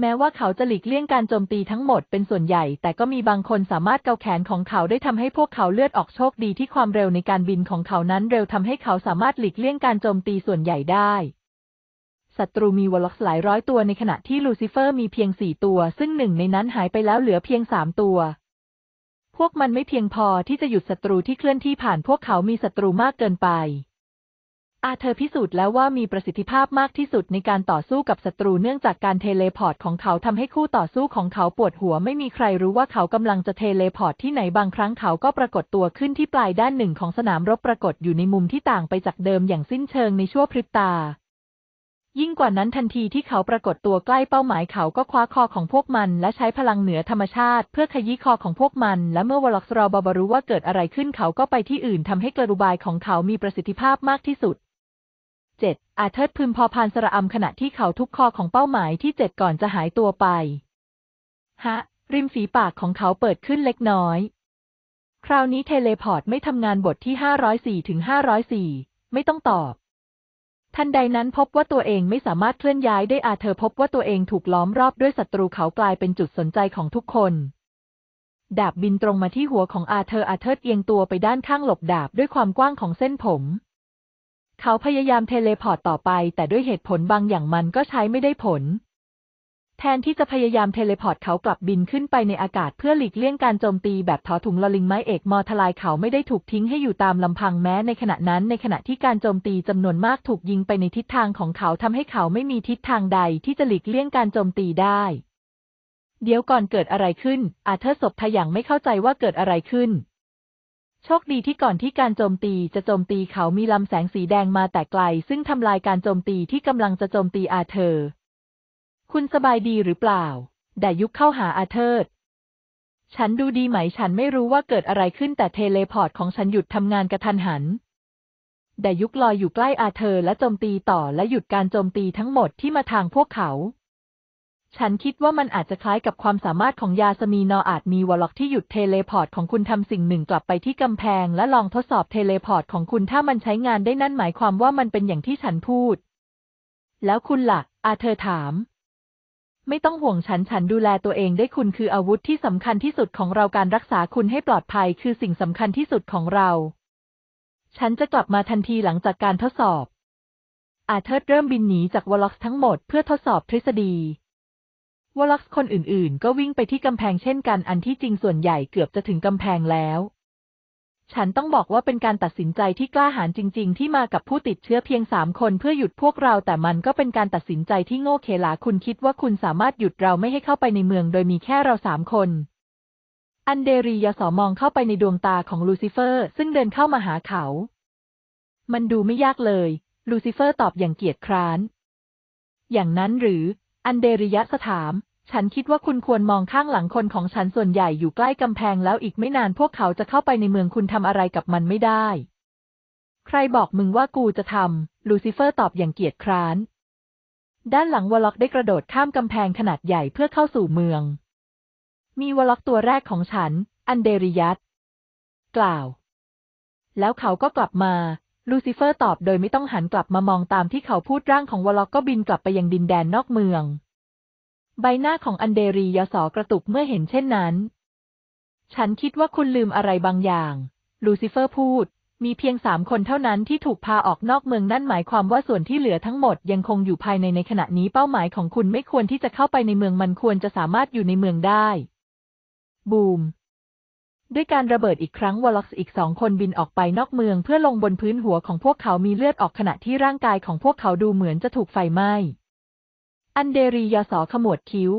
แม้ว่าเขาจะหลีกเลี่ยงการโจมตีทั้งหมดเป็นส่วนใหญ่ แต่ก็มีบางคนสามารถเกาแขนของเขาได้ทำให้พวกเขาเลือดออกโชคดีที่ความเร็วในการบินของเขานั้น เร็วทำให้เขาสามารถหลีกเลี่ยงการโจมตีส่วนใหญ่ได้ ศัตรูมีวอลล็อกหลายร้อยตัวในขณะที่ลูซิเฟอร์ มีเพียงสี่ตัว ซึ่งหนึ่งในนั้นหายไปแล้วเหลือเพียงสามตัวพวกมันไม่เพียงพอที่จะหยุดศัตรูที่เคลื่อนที่ผ่านพวกเขามีศัตรูมากเกินไป อาเธอพิสูจน์แล้วว่ามีประสิทธิภาพมากที่สุดในการต่อสู้กับศัตรูเนื่องจากการเทเลพอร์ตของเขาทำให้คู่ต่อสู้ของเขาปวดหัว ไม่มีใครรู้ว่าเขากำลังจะเทเลพอร์ตที่ไหน บางครั้งเขาก็ปรากฏตัวขึ้นที่ปลายด้านหนึ่งของสนามรบปรากฏอยู่ในมุมที่ต่างไปจากเดิมอย่างสิ้นเชิงในชั่วพริบตายิ่งกว่านั้นทันทีที่เขาปรากฏตัวใกล้เป้าหมายเขาก็คว้าคอของพวกมันและใช้พลังเหนือธรรมชาติเพื่อขยี้คอของพวกมันและเมื่อวอล็อกส์รอบาบรู้ว่าเกิดอะไรขึ้นเขาก็ไปที่อื่นทำให้กระบายของเขามีประสิทธิภาพมากที่สุด 7. อาเทิดพึมพอพานสระอำขณะที่เขาทุกคอของเป้าหมายที่เจ็ดก่อนจะหายตัวไป ฮะ ริมฝีปากของเขาเปิดขึ้นเล็กน้อย คราวนี้เทเลพอร์ตไม่ทำงานบทที่ห้้ารอยสี่ถึงห้้ารอยสี่ไม่ต้องตอบทันใดนั้นพบว่าตัวเองไม่สามารถเคลื่อนย้ายได้อาเธอพบว่าตัวเองถูกล้อมรอบด้วยศัตรูเขากลายเป็นจุดสนใจของทุกคน ดาบบินตรงมาที่หัวของอาเธออาเธอเอียงตัวไปด้านข้างหลบดาบด้วยความกว้างของเส้นผม เขาพยายามเทเลพอร์ตต่อไปแต่ด้วยเหตุผลบางอย่างมันก็ใช้ไม่ได้ผลแทนที่จะพยายามเทเลพอร์ตเขากลับบินขึ้นไปในอากาศเพื่อหลีกเลี่ยงการโจมตีแบบถอถุงลอลิงไม้เอกมอทลายเขาไม่ได้ถูกทิ้งให้อยู่ตามลำพังแม้ในขณะนั้นในขณะที่การโจมตีจำนวนมากถูกยิงไปในทิศทางของเขาทำให้เขาไม่มีทิศทางใดที่จะหลีกเลี่ยงการโจมตีได้ เดี๋ยวก่อนเกิดอะไรขึ้น อาเธอร์ศพทยังไม่เข้าใจว่าเกิดอะไรขึ้น โชคดีที่ก่อนที่การโจมตีจะโจมตีเขามีลำแสงสีแดงมาแต่ไกล ซึ่งทำลายการโจมตีที่กำลังจะโจมตีอาเธอร์คุณสบายดีหรือเปล่าไดยุคเข้าหาอาเทิดฉันดูดีไหม ฉันไม่รู้ว่าเกิดอะไรขึ้นแต่เทเลพอร์ต ของฉันหยุดทำงานกระทันหันไดยุคลอยอยู่ใกล้อาเธอและโจมตีต่อและหยุดการโจมตีทั้งหมดที่มาทางพวกเขา ฉันคิดว่ามันอาจจะคล้ายกับความสามารถของยาสมีนออาจมีวอลล็อกที่หยุดเทเลพอร์ต ของคุณทำสิ่งหนึ่งกลับไปที่กำแพง และลองทดสอบเทเลพอร์ตของคุณถ้ามันใช้งานได้นั่นหมายความว่ามันเป็นอย่างที่ฉันพูด แล้วคุณละ่ะ อาเธอถามไม่ต้องห่วงฉันฉันดูแลตัวเองได้คุณคืออาวุธที่สำคัญที่สุดของเราการรักษาคุณให้ปลอดภัยคือสิ่งสำคัญที่สุดของเรา ฉันจะกลับมาทันทีหลังจากการทดสอบ อาเธอร์เริ่มบินหนีจากวอลล็อกทั้งหมดเพื่อทดสอบทฤษฎีวอลล็อกคนอื่นๆ ก็วิ่งไปที่กำแพงเช่นกันอันที่จริงส่วนใหญ่เกือบจะถึงกำแพงแล้วฉันต้องบอกว่าเป็นการตัดสินใจที่กล้าหาญจริงๆ ที่มากับผู้ติดเชื้อเพียงสามคนเพื่อหยุดพวกเราแต่มันก็เป็นการตัดสินใจที่โง่เขลาคุณคิดว่าคุณสามารถหยุดเราไม่ให้เข้าไปในเมืองโดยมีแค่เราสามคน อันเดรียสอมองเข้าไปในดวงตาของลูซิเฟอร์ซึ่งเดินเข้ามาหาเขา มันดูไม่ยากเลย ลูซิเฟอร์ตอบอย่างเกียจคร้าน อย่างนั้นหรือ อันเดรียสถามฉันคิดว่าคุณควรมองข้างหลังคนของฉันส่วนใหญ่อยู่ใกล้กำแพงแล้วอีกไม่นานพวกเขาจะเข้าไปในเมืองคุณทำอะไรกับมันไม่ได้ ใครบอกมึงว่ากูจะทำ ลูซิเฟอร์ตอบอย่างเกียจคร้าน ด้านหลังวอล็อกได้กระโดดข้ามกำแพงขนาดใหญ่เพื่อเข้าสู่เมือง มีวอล็อกตัวแรกของฉัน อันเดริยัตกล่าว แล้วเขาก็กลับมา ลูซิเฟอร์ตอบ โดยไม่ต้องหันกลับมามองตามที่เขาพูดร่างของวอล็อกก็บินกลับไปยังดินแดนนอกเมืองใบหน้าของอันเดรียสอกระตุกเมื่อเห็นเช่นนั้น ฉันคิดว่าคุณลืมอะไรบางอย่าง ลูซิเฟอร์พูด มีเพียงสามคนเท่านั้นที่ถูกพาออกนอกเมืองนั่นหมายความว่าส่วนที่เหลือทั้งหมดยังคงอยู่ภายในในขณะนี้เป้าหมายของคุณไม่ควรที่จะเข้าไปในเมืองมันควรจะสามารถอยู่ในเมืองได้ บูม ด้วยการระเบิดอีกครั้งวอลล็อกอีกสองคนบินออกไปนอกเมืองเพื่อลงบนพื้นหัวของพวกเขามีเลือดออกขณะที่ร่างกายของพวกเขาดูเหมือนจะถูกไฟไหม้อันเดรียสอขมวดคิ้ว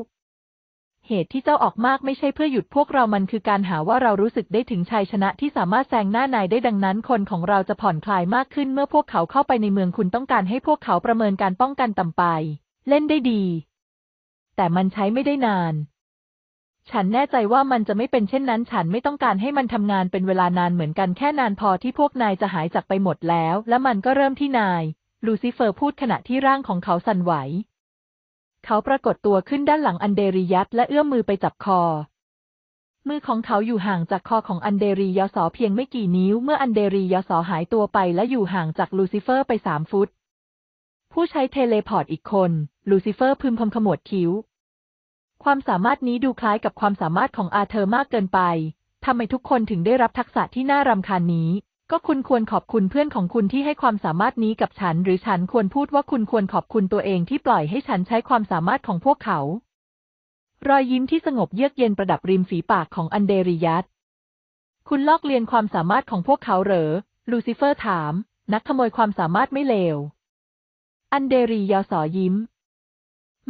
เหตุที่เจ้าออกมากไม่ใช่เพื่อหยุดพวกเรามันคือการหาว่าเรารู้สึกได้ถึงชัยชนะที่สามารถแซงหน้านายได้ดังนั้นคนของเราจะผ่อนคลายมากขึ้นเมื่อพวกเขาเข้าไปในเมืองคุณต้องการให้พวกเขาประเมินการป้องกันต่ำไป เล่นได้ดี แต่มันใช้ไม่ได้นาน ฉันแน่ใจว่ามันจะไม่เป็นเช่นนั้น ฉันไม่ต้องการให้มันทำงานเป็นเวลานานเหมือนกันแค่นานพอที่พวกนายจะหายจากไปหมดแล้ว และมันก็เริ่มที่นาย ลูซิเฟอร์พูดขณะที่ร่างของเขาสั่นไหวเขาปรากฏตัวขึ้นด้านหลังอันเดรียัตและเอื้อมมือไปจับคอ มือของเขาอยู่ห่างจากคอของอันเดรียสอเพียงไม่กี่นิ้วเมื่ออันเดรียสอหายตัวไปและอยู่ห่างจากลูซิเฟอร์ไปสามฟุต ผู้ใช้เทเลพอร์ตอีกคน ลูซิเฟอร์พึมพำขมวดคิ้ว ความสามารถนี้ดูคล้ายกับความสามารถของอาเธอร์มากเกินไป ทำไมทุกคนถึงได้รับทักษะที่น่ารำคาญนี้ก็คุณควรขอบคุณเพื่อนของคุณที่ให้ความสามารถนี้กับฉัน หรือฉันควรพูดว่าคุณควรขอบคุณตัวเองที่ปล่อยให้ฉันใช้ความสามารถของพวกเขา รอยยิ้มที่สงบเยือกเย็นประดับริมฝีปากของอันเดริยัตคุณลอกเลียนความสามารถของพวกเขาเหรอ ลูซิเฟอร์ถาม นักขโมยความสามารถไม่เลวอันเดรียอสอยิ้ม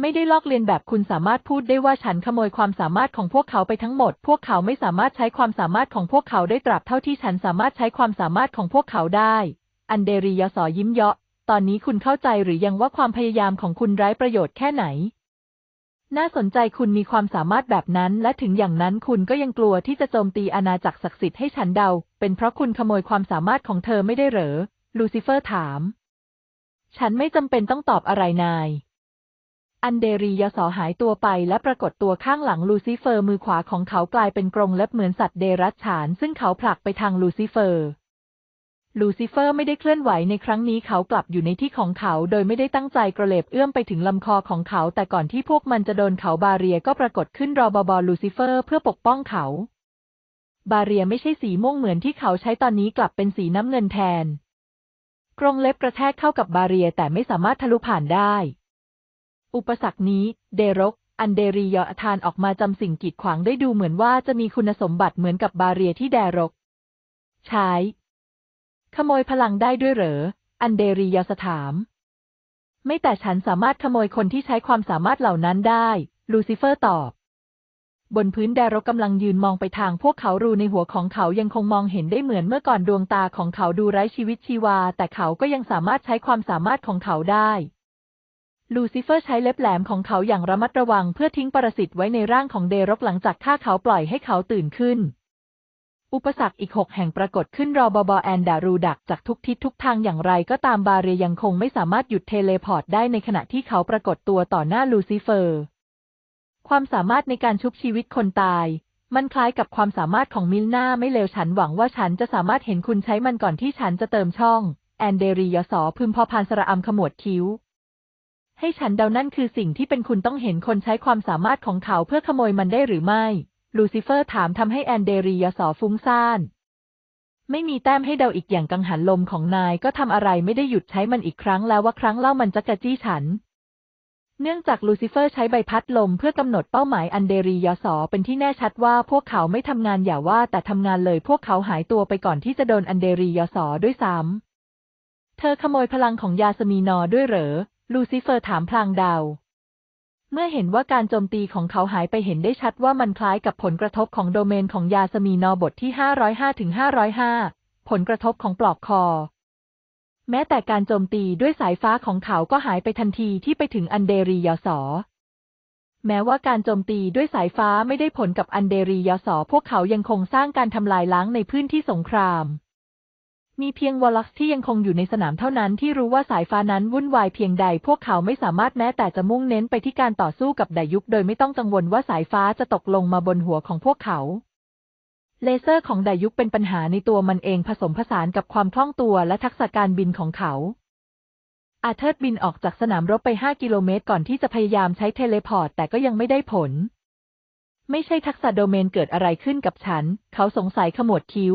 ไม่ได้ลอกเลียนแบบคุณสามารถพูดได้ว่าฉันขโมยความสามารถของพวกเขาไปทั้งหมด พวกเขาไม่สามารถใช้ความสามารถของพวกเขาได้ตราบเท่าที่ฉันสามารถใช้ความสามารถของพวกเขาได้ อันเดรียสอยิ้มเยาะตอนนี้คุณเข้าใจหรือยังว่าความพยายามของคุณไร้ประโยชน์แค่ไหน น่าสนใจคุณมีความสามารถแบบนั้นและถึงอย่างนั้นคุณก็ยังกลัวที่จะโจมตีอาณาจักรศักดิ์สิทธิ์ให้ฉันเดา เป็นเพราะคุณขโมยความสามารถของเธอไม่ได้เหรอ ลูซิเฟอร์ถาม ฉันไม่จำเป็นต้องตอบอะไรนายอันเดรียสอหายตัวไป และปรากฏตัวข้างหลังลูซิเฟอร์มือขวาของเขากลายเป็นกรงเล็บ เหมือนสัตว์เดรัจฉาน ซึ่งเขาผลักไปทางลูซิเฟอร์ ลูซิเฟอร์ไม่ได้เคลื่อนไหวในครั้งนี้เขากลับอยู่ในที่ของเขา โดยไม่ได้ตั้งใจกระเล็บเอื้อมไปถึงลำคอของเขา แต่ก่อนที่พวกมันจะโดนเขาบาเรียก็ปรากฏขึ้นรอบอบอลูซิเฟอร์เพื่อปกป้องเขา บาเรียไม่ใช่สีม่วงเหมือนที่เขาใช้ตอนนี้กลับเป็นสีน้ำเงินแทน กรงเล็บกระแทกเข้ากับบาเรียแต่ไม่สามารถทะลุผ่านได้อุปสรรคนี้ เดรกอันเดรียอทานออกมาจำสิ่งกีดขวางได้ดูเหมือนว่าจะมีคุณสมบัติเหมือนกับบาเรียที่แดรกใช้ขโมยพลังได้ด้วยเหรอ อันเดรียสถาม ไม่แต่ฉันสามารถขโมยคนที่ใช้ความสามารถเหล่านั้นได้ ลูซิเฟอร์ตอบ บนพื้นแดรกกำลังยืนมองไปทาง พวกเขารูในหัวของเขายังคงมองเห็นได้เหมือนเมื่อก่อนดวงตาของเขาดูไร้ชีวิตชีวา แต่เขาก็ยังสามารถใช้ความสามารถของเขาได้ลูซิเฟอร์ใช้เล็บแหลมของเขาอย่างระมัดระวังเพื่อทิ้งปรสิตไว้ในร่างของเดรกหลังจากฆ่าเขาปล่อยให้เขาตื่นขึ้น อุปสรรคอีกหกแห่งปรากฏขึ้นรอบอบแอนดารูดักจากทุกทิศทุกทางอย่างไรก็ตามบาเรียยังคงไม่สามารถหยุดเทเลพอร์ตได้ในขณะที่เขาปรากฏตัวต่อหน้าลูซิเฟอร์ ความสามารถในการชุบชีวิตคนตาย มันคล้ายกับความสามารถของมิลนาไม่เลวฉันหวังว่าฉันจะสามารถเห็นคุณใช้มันก่อนที่ฉันจะเติมช่อง แอนเดรียสอพึมพอพานสระอัมขมวดคิ้วให้ฉันเดานั่นคือสิ่งที่เป็นคุณต้องเห็นคนใช้ความสามารถของเขาเพื่อขโมยมันได้หรือไม่ ลูซิเฟอร์ถามทำให้แอนเดรียสอฟุ้งซ่าน ไม่มีแต้มให้เดาอีกอย่างกังหันลมของนายก็ทำอะไรไม่ได้หยุดใช้มันอีกครั้งแล้วว่าครั้งเล่ามันจะกระจี้ฉัน เนื่องจากลูซิเฟอร์ใช้ใบพัดลมเพื่อกำหนดเป้าหมายอันเดรียสอเป็นที่แน่ชัดว่า พวกเขาไม่ทำงานอย่าว่า แต่ทำงานเลยพวกเขาหายตัวไปก่อนที่จะโดนอันเดรียสอด้วยซ้ำเธอขโมยพลังของยาสมีนอด้วยเหรอลูซิเฟอร์ถามพลางดาวเมื่อเห็นว่าการโจมตีของเขาหายไปเห็นได้ชัดว่ามันคล้ายกับผลกระทบของโดเมนของยาสมีนอบทที่ 505ถึง505 ผลกระทบของปลอกคอ แม้แต่การโจมตีด้วยสายฟ้าของเขาก็หายไปทันทีที่ไปถึงอันเดรียสอแม้ว่าการโจมตีด้วยสายฟ้าไม่ได้ผลกับอันเดรียสอพวกเขายังคงสร้างการทำลายล้างในพื้นที่สงครามมีเพียงวอลลัคที่ยังคงอยู่ในสนามเท่านั้นที่รู้ว่าสายฟ้านั้นวุ่นวายเพียงใดพวกเขาไม่สามารถแม้แต่จะมุ่งเน้นไปที่การต่อสู้กับดายุกโดยไม่ต้องกังวลว่าสายฟ้าจะตกลงมาบนหัวของพวกเขา เลเซอร์ของดายุกเป็นปัญหาในตัวมันเองผสมผสานกับความคล่องตัวและทักษะการบินของเขา อาเทอร์บินออกจากสนามรบไป5กิโลเมตรก่อนที่จะพยายามใช้เทเลพอร์ตแต่ก็ยังไม่ได้ผล ไม่ใช่ทักษะโดเมนเกิดอะไรขึ้นกับฉัน เขาสงสัยขมวดคิ้ว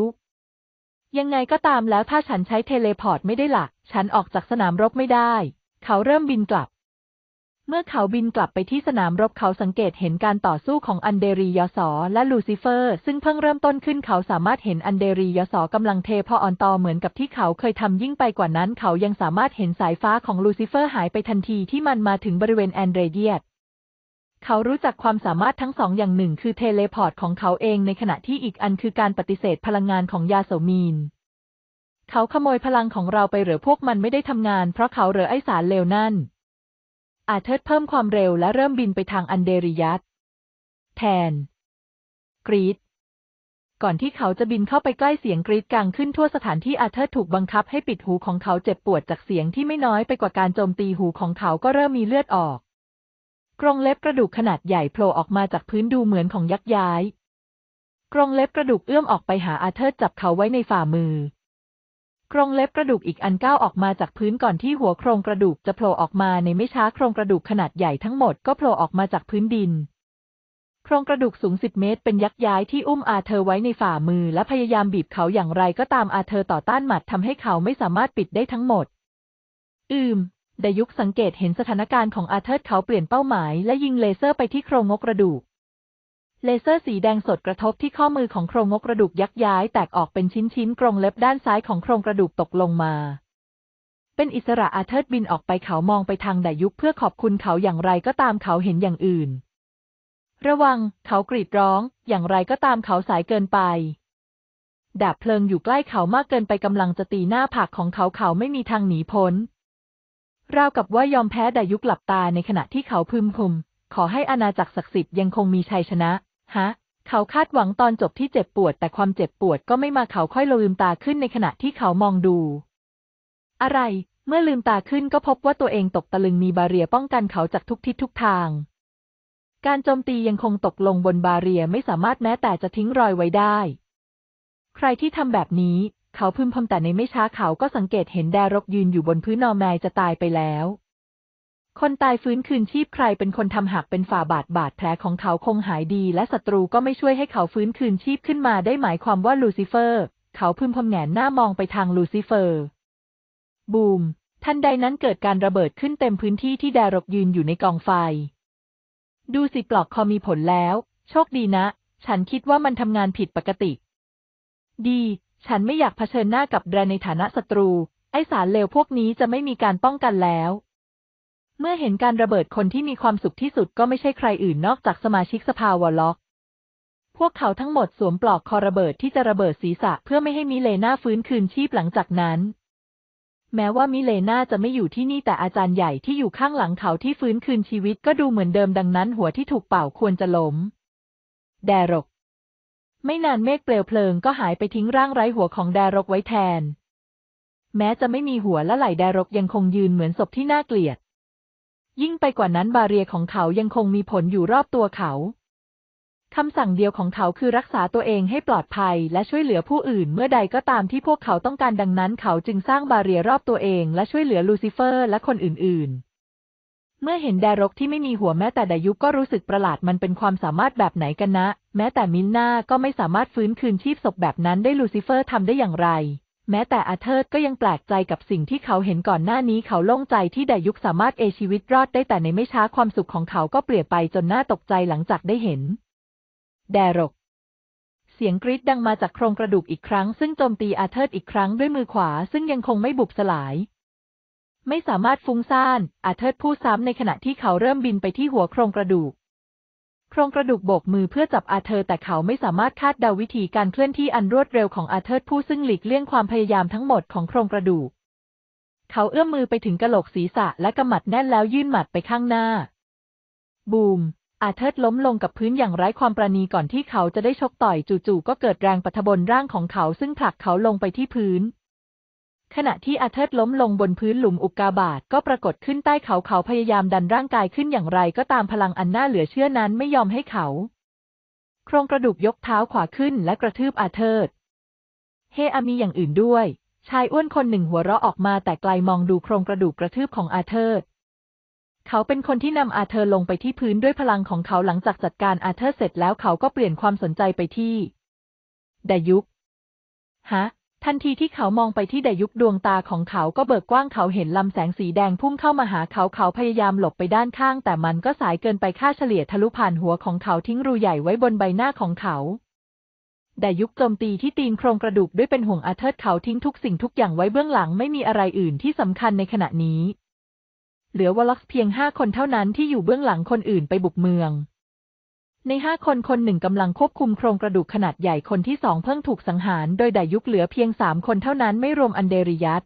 ยังไงก็ตามแล้วถ้าฉันใช้เทเลพอร์ตไม่ได้ละ่ะฉันออกจากสนามรบไม่ได้ เขาเริ่มบินกลับ เมื่อเขาบินกลับไปที่สนามรบ เขาสังเกตเห็นการต่อสู้ของอันเดรียสอและลูซิเฟอร์ ซึ่งเพิ่งเริ่มต้นขึ้นเขาสามารถเห็นอันเดรียสอกำลังเทพออนตอเหมือนกับที่เขาเคยทำยิ่งไปกว่านั้น เขายังสามารถเห็นสายฟ้าของลูซิเฟอร์หายไปทันทีที่มันมาถึงบริเวณแอนเดรียดเขารู้จักความสามารถทั้งสองอย่างหนึ่งคือเทเลพอร์ตของเขาเองในขณะที่อีกอันคือการปฏิเสธพลังงานของยาโสมีน เขาขโมยพลังของเราไปหรือพวกมันไม่ได้ทำงานเพราะเขาเหลือไอสารเลวนั่น อาเทิดเพิ่มความเร็วและเริ่มบินไปทางอันเดริยัต แทน กรีดก่อนที่เขาจะบินเข้าไปใกล้เสียงกรีดกังขึ้นทั่วสถานที่อาเธอร์ถูกบังคับให้ปิดหูของเขาเจ็บปวดจากเสียงที่ไม่น้อยไปกว่าการโจมตีหูของเขาก็เริ่มมีเลือดออกกรงเล็บกระดูกขนาดใหญ่โผล่ออกมาจากพื้นดูเหมือนของยักษ์ย้ายกรงเล็บกระดูกเอื้อมออกไปหาอาเธอร์จับเขาไว้ในฝ่ามือกรงเล็บกระดูกอีกอันก้าวออกมาจากพื้นก่อนที่หัวโครงกระดูกจะโผล่ออกมาในไม่ช้าโครงกระดูกขนาดใหญ่ทั้งหมดก็โผล่ออกมาจากพื้นดิน โครงกระดูกสูงสิบเมตรเป็นยักษ์ย้ายที่อุ้มอาเธอไว้ในฝ่ามือและพยายามบีบเขาอย่างไรก็ตามอาเธอต่อต้านหมัดทำให้เขาไม่สามารถปิดได้ทั้งหมด อืมดยุกสังเกตเห็นสถานการณ์ของอาเทิร์ดเขาเปลี่ยนเป้าหมายและยิงเลเซอร์ไปที่โครงงกระดูก เลเซอร์สีแดงสดกระทบที่ข้อมือของโครงงกระดูกยักย้ายแตกออกเป็นชิ้นๆกรงเล็บด้านซ้ายของโครงกระดูกตกลงมา เป็นอิสระอาเทิร์ดบินออกไปเขามองไปทางดยุกเพื่อขอบคุณเขาอย่างไรก็ตามเขาเห็นอย่างอื่น ระวังเขากรีดร้องอย่างไรก็ตามเขาสายเกินไป ดาบเพลิงอยู่ใกล้เขามากเกินไปกำลังจะตีหน้าผากของเขาเขาไม่มีทางหนีพ้นราวกับว่ายอมแพ้แต่ยุกหลับตาในขณะที่เขาพึมพำขอให้อาณาจักรศักดิ์สิทธิ์ยังคงมีชัยชนะ ฮะ เขาคาดหวังตอนจบที่เจ็บปวดแต่ความเจ็บปวดก็ไม่มาเขาค่อยลืมตาขึ้นในขณะที่เขามองดู อะไร เมื่อลืมตาขึ้นก็พบว่าตัวเองตกตะลึงมีบาเรียป้องกันเขาจากทุกทิศทุกทาง การโจมตียังคงตกลงบนบาเรียไม่สามารถแม้แต่จะทิ้งรอยไว้ได้ ใครที่ทำแบบนี้เขาพึมพำแต่ในไม่ช้าเขาก็สังเกตเห็นแดรกยืนอยู่บนพื้นนอแมจะตายไปแล้ว คนตายฟื้นคืนชีพใครเป็นคนทำหักเป็นฝ่าบาดบาดแผลของเขาคงหายดี และศัตรูก็ไม่ช่วยให้เขาฟื้นคืนชีพขึ้นมาได้หมายความว่าลูซิเฟอร์ เขาพึมพำแงนหน้ามองไปทางลูซิเฟอร์ บูมทันใดนั้นเกิดการระเบิดขึ้นเต็มพื้นที่ที่แดรกยืนอยู่ในกองไฟ ดูสิปลอกคอมีผลแล้ว โชคดีนะ ฉันคิดว่ามันทำงานผิดปกติ ดีฉันไม่อยากเผชิญหน้ากับแบรนในฐานะศัตรู ไอสารเลวพวกนี้จะไม่มีการป้องกันแล้ว เมื่อเห็นการระเบิดคนที่มีความสุขที่สุดก็ไม่ใช่ใครอื่นนอกจากสมาชิกสภาวอลล็อกพวกเขาทั้งหมดสวมปลอกคอระเบิดที่จะระเบิดศีรษะเพื่อไม่ให้มิเลนาฟื้นคืนชีพหลังจากนั้น แม้ว่ามิเลนาจะไม่อยู่ที่นี่แต่อาจารย์ใหญ่ที่อยู่ข้างหลังเขาที่ฟื้นคืนชีวิตก็ดูเหมือนเดิมดังนั้นหัวที่ถูกเป่าควรจะล้มแดรกไม่นานเมฆเปลวเพลิงก็หายไปทิ้งร่างไร้หัวของดารกไว้แทน แม้จะไม่มีหัวและไหล่ดารกยังคงยืนเหมือนศพที่น่าเกลียด ยิ่งไปกว่านั้น บาเรียของเขายังคงมีผลอยู่รอบตัวเขา คำสั่งเดียวของเขาคือรักษาตัวเองให้ปลอดภัย และช่วยเหลือผู้อื่น เมื่อใดก็ตามที่พวกเขาต้องการดังนั้น เขาจึงสร้างบาเรียรอบตัวเอง และช่วยเหลือลูซิเฟอร์ และคนอื่น ๆเมื่อเห็นแดรกที่ไม่มีหัวแม้แต่ดายุก็รู้สึกประหลาดมันเป็นความสามารถแบบไหนกันนะแม้แต่มินนาก็ไม่สามารถฟื้นคืนชีพศพแบบนั้นได้ลูซิเฟอร์ทำได้อย่างไรแม้แต่อาเธอร์ก็ยังแปลกใจกับสิ่งที่เขาเห็นก่อนหน้านี้เขาโล่งใจที่ดายุสามารถเอชีวิตรอดได้แต่ในไม่ช้าความสุขของเขาก็เปลี่ยนไปจนน่าตกใจหลังจากได้เห็นแดรก เสียงกรีดดังมาจากโครงกระดูกอีกครั้งซึ่งโจมตีอาเธอร์อีกครั้งด้วยมือขวาซึ่งยังคงไม่บุบสลายไม่สามารถฟุ้งซ่าน อาเทิดพูดซ้ำในขณะที่เขาเริ่มบินไปที่หัวโครงกระดูก โครงกระดูกโบกมือเพื่อจับอาเธอแต่เขาไม่สามารถคาดเดาวิธีการเคลื่อนที่อันรวดเร็วของอาเธอผู้ซึ่งหลีกเลี่ยงความพยายามทั้งหมดของโครงกระดูก เขาเอื้อมมือไปถึงกระโหลกศีรษะ และกำหมัดแน่นแล้วยื่นหมัดไปข้างหน้า บูม อาเทิดล้มลงกับพื้นอย่างไร้ความประณีก่อนที่เขาจะได้ชกต่อยจู่ๆก็เกิดแรงปัทบนร่างของเขา ซึ่งผลักเขาลงไปที่พื้นขณะที่อาเทิดล้มลงบนพื้นหลุมอุกกาบาตก็ปรากฏขึ้นใต้เขาเขาพยายามดันร่างกายขึ้นอย่างไรก็ตามพลังอันน่าเหลือเชื่อนั้นไม่ยอมให้เขา โครงกระดูกยกเท้าขวาขึ้นและกระทืบอาเทิดเฮอามีอย่างอื่นด้วย ชายอ้วนคนหนึ่งหัวเราะออกมา แต่ไกลมองดูโครงกระดูกกระทืบของอาเทิดเขาเป็นคนที่นำอาเธอลงไปที่พื้นด้วยพลังของเขาหลังจากจัดการอาเธอเสร็จแล้วเขาก็เปลี่ยนความสนใจไปที่ดายุกฮะทันทีที่เขามองไปที่ดายุกดวงตาของเขาก็เบิกกว้างเขาเห็นลำแสงสีแดงพุ่งเข้ามาหาเขา เขาพยายามหลบไปด้านข้าง แต่มันก็สายเกินไปค่าเฉลี่ยทะลุผ่านหัวของเขาทิ้งรูใหญ่ไว้บนใบหน้าของเขาดายุกโจมตีที่ตีนโครงกระดูกด้วยเป็นห่วงอาเทิดเขาทิ้งทุกสิ่งทุกอย่างไว้เบื้องหลังไม่มีอะไรอื่นที่สำคัญในขณะนี้ เหลือวอลล็อกเพียงห้าคนเท่านั้นที่อยู่เบื้องหลังคนอื่นไปบุกเมืองในห้าคน คนหนึ่งกำลังควบคุมโครงกระดูกขนาดใหญ่คนที่สองเพิ่งถูกสังหาร โดยไดยุกเหลือเพียงสามคนเท่านั้นไม่รวมอันเดริยัต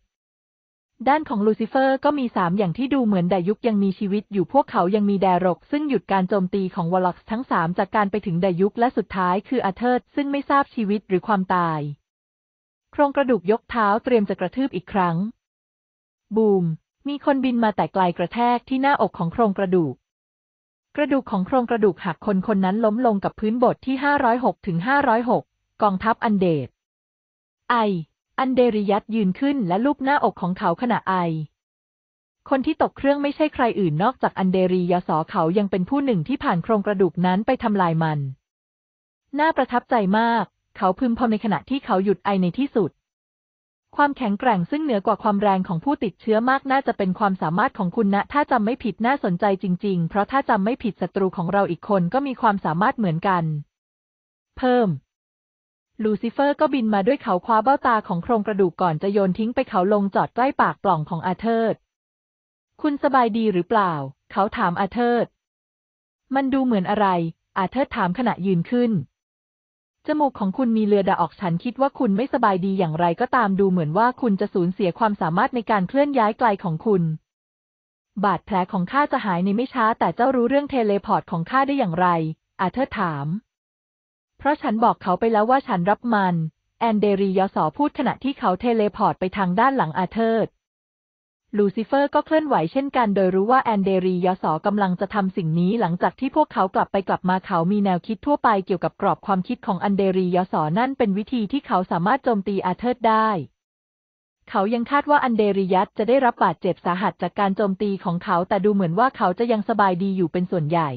ด้านของลูซิเฟอร์ก็มีสามอย่างที่ดูเหมือนไดยุกยังมีชีวิต อยู่พวกเขายังมีแดรก ซึ่งหยุดการโจมตีของวอลล็อกทั้งสามจากการไปถึงไดยุกและสุดท้ายคืออาเทิร์ดซึ่งไม่ทราบชีวิตหรือความตาย โครงกระดูกยกเท้าเตรียมจะกระทืบอีกครั้ง บูม มีคนบินมาแต่ไกลกระแทกที่หน้าอกของโครงกระดูกกระดูกของโครงกระดูกหักคนคนนั้นล้มลงกับพื้นบทที่ 506ถึง506 กองทัพอันเดดไอ อันเดริยัตยืนขึ้น และลูบหน้าอกของเขาขณะไอ คนที่ตกเครื่องไม่ใช่ใครอื่นนอกจากอันเดรียสอเขายังเป็นผู้หนึ่งที่ผ่านโครงกระดูกนั้นไปทำลายมัน น่าประทับใจมาก เขาพึมพำในขณะที่เขาหยุดไอในที่สุดความแข็งแกร่ง ซึ่งเหนือกว่าความแรงของผู้ติดเชื้อมากน่าจะเป็นความสามารถของคุณนะ ถ้าจำไม่ผิดน่าสนใจจริง ๆ เพราะถ้าจำไม่ผิดศัตรูของเราอีกคนก็มีความสามารถเหมือนกัน เพิ่ม ลูซิเฟอร์ก็บินมาด้วยเขาคว้าเบ้าตาของโครงกระดูกก่อนจะโยนทิ้งไปเขาลงจอดใกล้ปากปล่องของอาเทิร์ดคุณสบายดีหรือเปล่า เขาถามอาเทิร์ดมันดูเหมือนอะไร อาเทิร์ดถามขณะยืนขึ้นจมูกของคุณมีเลือดออกฉันคิดว่าคุณไม่สบายดีอย่างไรก็ตามดูเหมือนว่าคุณจะสูญเสียความสามารถในการเคลื่อนย้ายไกลของคุณ บาดแผลของข้าจะหายในไม่ช้าแต่เจ้ารู้เรื่องเทเลพอร์ตของข้าได้อย่างไรอาเธอร์ถาม เพราะฉันบอกเขาไปแล้วว่าฉันรับมัน แอนเดรียสอพูดขณะที่เขาเทเลพอร์ต ไปทางด้านหลังอาเธอร์ลูซิเฟอร์ก็เคลื่อนไหวเช่นกัน โดยรู้ว่าแอนเดรียสอกำลังจะทำสิ่งนี้ หลังจากที่พวกเขากลับไปกลับมาเขามีแนวคิดทั่วไปเกี่ยวกับกรอบความคิดของอันเดรียสอนั่นเป็นวิธีที่เขาสามารถโจมตีอาเธอร์ได้ เขายังคาดว่าอันเดริยัสจะได้รับบาดเจ็บสาหัสจากการโจมตีของเขา แต่ดูเหมือนว่าเขาจะยังสบายดีอยู่เป็นส่วนใหญ่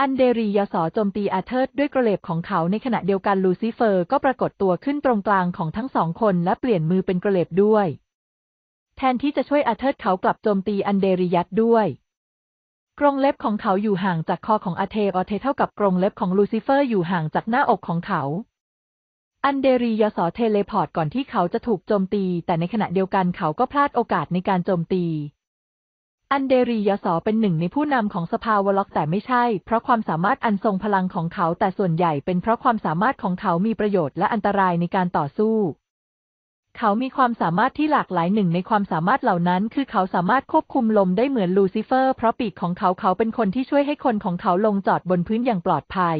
อันเดรียสอโจมตีอาเธอร์ด้วยกระเล็บของเขาในขณะเดียวกันลูซิเฟอร์ก็ปรากฏตัวขึ้นตรงกลางของทั้งสองคนและเปลี่ยนมือเป็นกระเล็บด้วยแทนที่จะช่วยอาเทิร์ดเขากลับโจมตีอันเดริยัตด้วย กรงเล็บของเขาอยู่ห่างจากคอของอาเทออเท เท่ากับกรงเล็บของลูซิเฟอร์อยู่ห่างจากหน้าอกของเขา อันเดรียสอเทเลพอร์ตก่อนที่เขาจะถูกโจมตี แต่ในขณะเดียวกันเขาก็พลาดโอกาสในการโจมตี อันเดรียสอเป็นหนึ่งในผู้นำของสภาวล็อกแต่ไม่ใช่ เพราะความสามารถอันทรงพลังของเขา แต่ส่วนใหญ่ เป็นเพราะความสามารถของเขามีประโยชน์ และอันตรายในการต่อสู้เขามีความสามารถที่หลากหลายหนึ่งในความสามารถเหล่านั้น คือเขาสามารถควบคุมลมได้เหมือนลูซิเฟอร์ เพราะปีกของเขาเขาเป็นคนที่ช่วยให้คนของเขาลงจอดบนพื้นอย่างปลอดภัย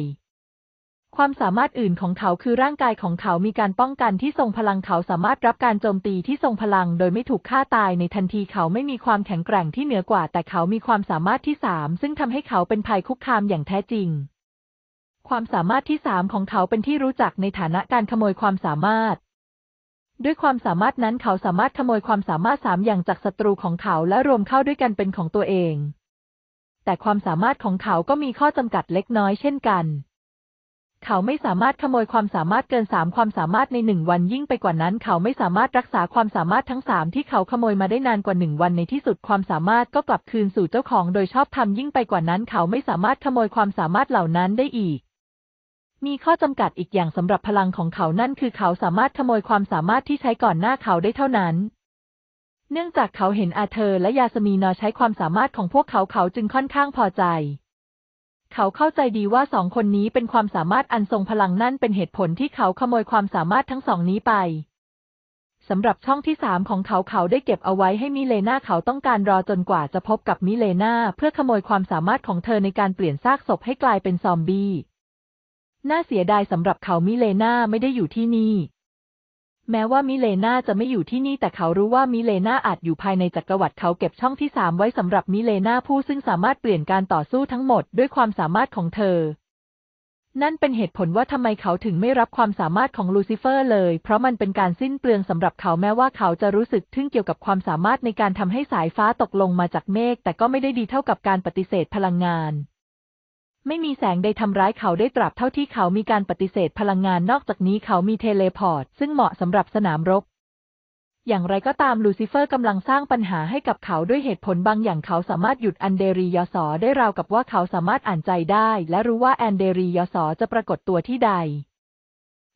ความสามารถอื่นของเขาคือร่างกายของเขามีการป้องกันที่ทรงพลังเขาสามารถรับการโจมตีที่ทรงพลัง โดยไม่ถูกฆ่าตายในทันทีเขาไม่มีความแข็งแกร่งที่เหนือกว่า แต่เขามีความสามารถที่สามซึ่งทำให้เขาเป็นภัยคุกคามอย่างแท้จริง ความสามารถที่สามของเขาเป็นที่รู้จักในฐานะการขโมยความสามารถด้วยความสามารถนั้นเขาสามารถขโมยความสามารถสามอย่างจากศัตรูของเขาและรวมเข้าด้วยกันเป็นของตัวเอง แต่ความสามารถของเขาก็มีข้อจำกัดเล็กน้อย เช่นกัน เขาไม่สามารถขโมยความสามารถเกินสามความสามารถในหนึ่งวันยิ่งไปกว่านั้น เขาไม่สามารถรักษาความสามารถทั้งสามที่เขาขโมยมาได้นานกว่าหนึ่งวันในที่สุดความสามารถก็กลับคืนสู่เจ้าของโดยชอบทำยิ่งไปกว่านั้น เขาไม่สามารถขโมยความสามารถเหล่านั้นได้อีกมีข้อจำกัดอีกอย่างสำหรับพลังของเขา นั่นคือเขาสามารถขโมยความสามารถที่ใช้ก่อนหน้าเขาได้เท่านั้น เนื่องจากเขาเห็นอาเธอร์และยาสมีนอใช้ความสามารถของพวกเขา เขาจึงค่อนข้างพอใจ เขาเข้าใจดีว่าสองคนนี้เป็นความสามารถอันทรงพลังนั่นเป็นเหตุผลที่เขาขโมยความสามารถทั้งสองนี้ไปสำหรับช่องที่สามของเขาเขาได้เก็บเอาไว้ให้มิเลนาเขาต้องการรอจนกว่าจะพบกับมิเลนาเพื่อขโมยความสามารถของเธอในการเปลี่ยนซากศพให้กลายเป็นซอมบี้น่าเสียดายสำหรับเขามิเลนาไม่ได้อยู่ที่นี่ แม้ว่ามิเลนาจะไม่อยู่ที่นี่ แต่เขารู้ว่ามิเลนาอาจอยู่ภายในจักรวรรดิเขาเก็บช่องที่สามไว้สำหรับมิเลนาผู้ซึ่งสามารถเปลี่ยนการต่อสู้ทั้งหมดด้วยความสามารถของเธอ นั่นเป็นเหตุผลว่าทำไมเขาถึงไม่รับความสามารถของลูซิเฟอร์เลย เพราะมันเป็นการสิ้นเปลืองสำหรับเขาแม้ว่าเขาจะรู้สึกทึ่งเกี่ยวกับความสามารถในการทำให้สายฟ้าตกลงมาจากเมฆแต่ก็ไม่ได้ดีเท่ากับการปฏิเสธพลังงานไม่มีแสงใดทำร้ายเขาได้ตราบเท่าที่เขามีการปฏิเสธพลังงานนอกจากนี้เขามีเทเลพอร์ตซึ่งเหมาะสำหรับสนามรบ อย่างไรก็ตามลูซิเฟอร์กำลังสร้างปัญหาให้กับเขาด้วยเหตุผลบางอย่างเขาสามารถหยุดอันเดรียสอได้ราวกับว่าเขาสามารถอ่านใจได้และรู้ว่าแอนเดรียสอจะปรากฏตัวที่ใด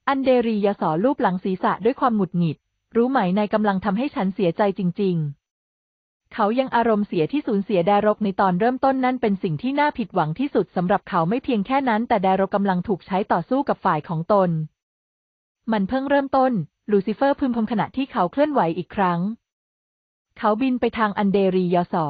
อันเดรียสอลูบหลังศีรษะด้วยความหงุดหงิด รู้ไหมนายกำลังทำให้ฉันเสียใจจริงๆเขายังอารมณ์เสียที่สูญเสียดารกในตอนเริ่มต้นนั่นเป็นสิ่งที่น่าผิดหวังที่สุดสำหรับเขาไม่เพียงแค่นั้น แต่ดารกกำลังถูกใช้ต่อสู้กับฝ่ายของตน มันเพิ่งเริ่มต้น ลูซิเฟอร์พึมพำขณะที่เขาเคลื่อนไหวอีกครั้ง เขาบินไปทางอันเดรียสอ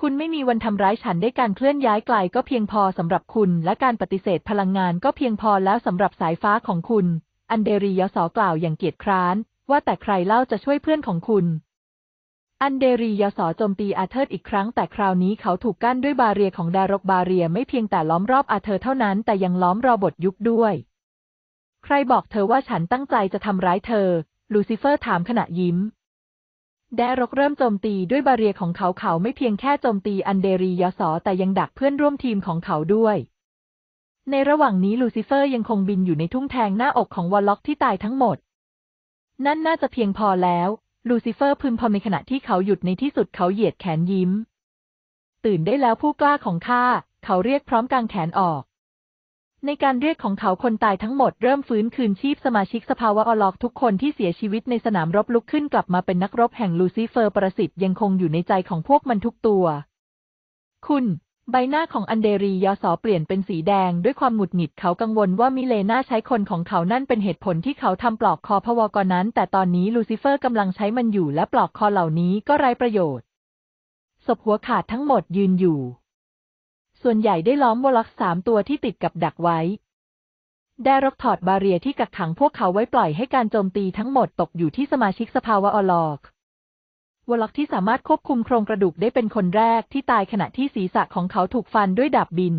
คุณไม่มีวันทำร้ายฉันได้การเคลื่อนย้ายไกล ก็เพียงพอสำหรับคุณและการปฏิเสธพลังงานก็เพียงพอแล้วสำหรับสายฟ้าของคุณ อันเดรียสอกล่าวอย่างเกียจคร้านว่าแต่ใครเล่าจะช่วยเพื่อนของคุณอันเดรียสอโจมตีอาเธอร์อีกครั้งแต่คราวนี้เขาถูกกั้นด้วยบาเรียของดารกบาเรียไม่เพียงแต่ล้อมรอบอาเธอร์เท่านั้นแต่ยังล้อมรอบทยุคด้วย ใครบอกเธอว่าฉันตั้งใจจะทำร้ายเธอ ลูซิเฟอร์ถามขณะยิ้มแดรกเริ่มโจมตีด้วยบาเรียของเขาเขาไม่เพียงแค่โจมตีอันเดรียสอแต่ยังดักเพื่อนร่วมทีมของเขาด้วย ในระหว่างนี้ลูซิเฟอร์ยังคงบินอยู่ในทุ่งแทงหน้าอกของวอลล็อกที่ตายทั้งหมด นั่นน่าจะเพียงพอแล้วลูซิเฟอร์พึมพำในขณะที่เขาหยุดในที่สุดเขาเหยียดแขนยิ้ม ตื่นได้แล้วผู้กล้าของข้าเขาเรียกพร้อมกางแขนออก ในการเรียกของเขาคนตายทั้งหมดเริ่มฟื้นคืนชีพสมาชิกสภาวะอลอกทุกคนที่เสียชีวิตในสนามรบลุกขึ้นกลับมาเป็นนักรบแห่งลูซิเฟอร์ประสิทธิ์ยังคงอยู่ในใจของพวกมันทุกตัว คุณใบหน้าของอันเดรียอสอเปลี่ยนเป็นสีแดงด้วยความหงุดหงิดเขากังวลว่ามิเลนาใช้คนของเขานั่นเป็นเหตุผลที่เขาทำปลอกคอพวกรนั้น แต่ตอนนี้ลูซิเฟอร์กำลังใช้มันอยู่และปลอกคอเหล่านี้ก็ไร้ประโยชน์ศพหัวขาดทั้งหมดยืนอยู่ ส่วนใหญ่ได้ล้อมวอลักสามตัวที่ติดกับดักไว้ ได้รับถอดบาเรียที่กักขังพวกเขาไว้ปล่อยให้การโจมตีทั้งหมดตกอยู่ที่สมาชิกสภาวะอลอกวอลล็อกที่สามารถควบคุมโครงกระดูกได้เป็นคนแรกที่ตายขณะที่ศีรษะของเขาถูกฟันด้วยดาบบิน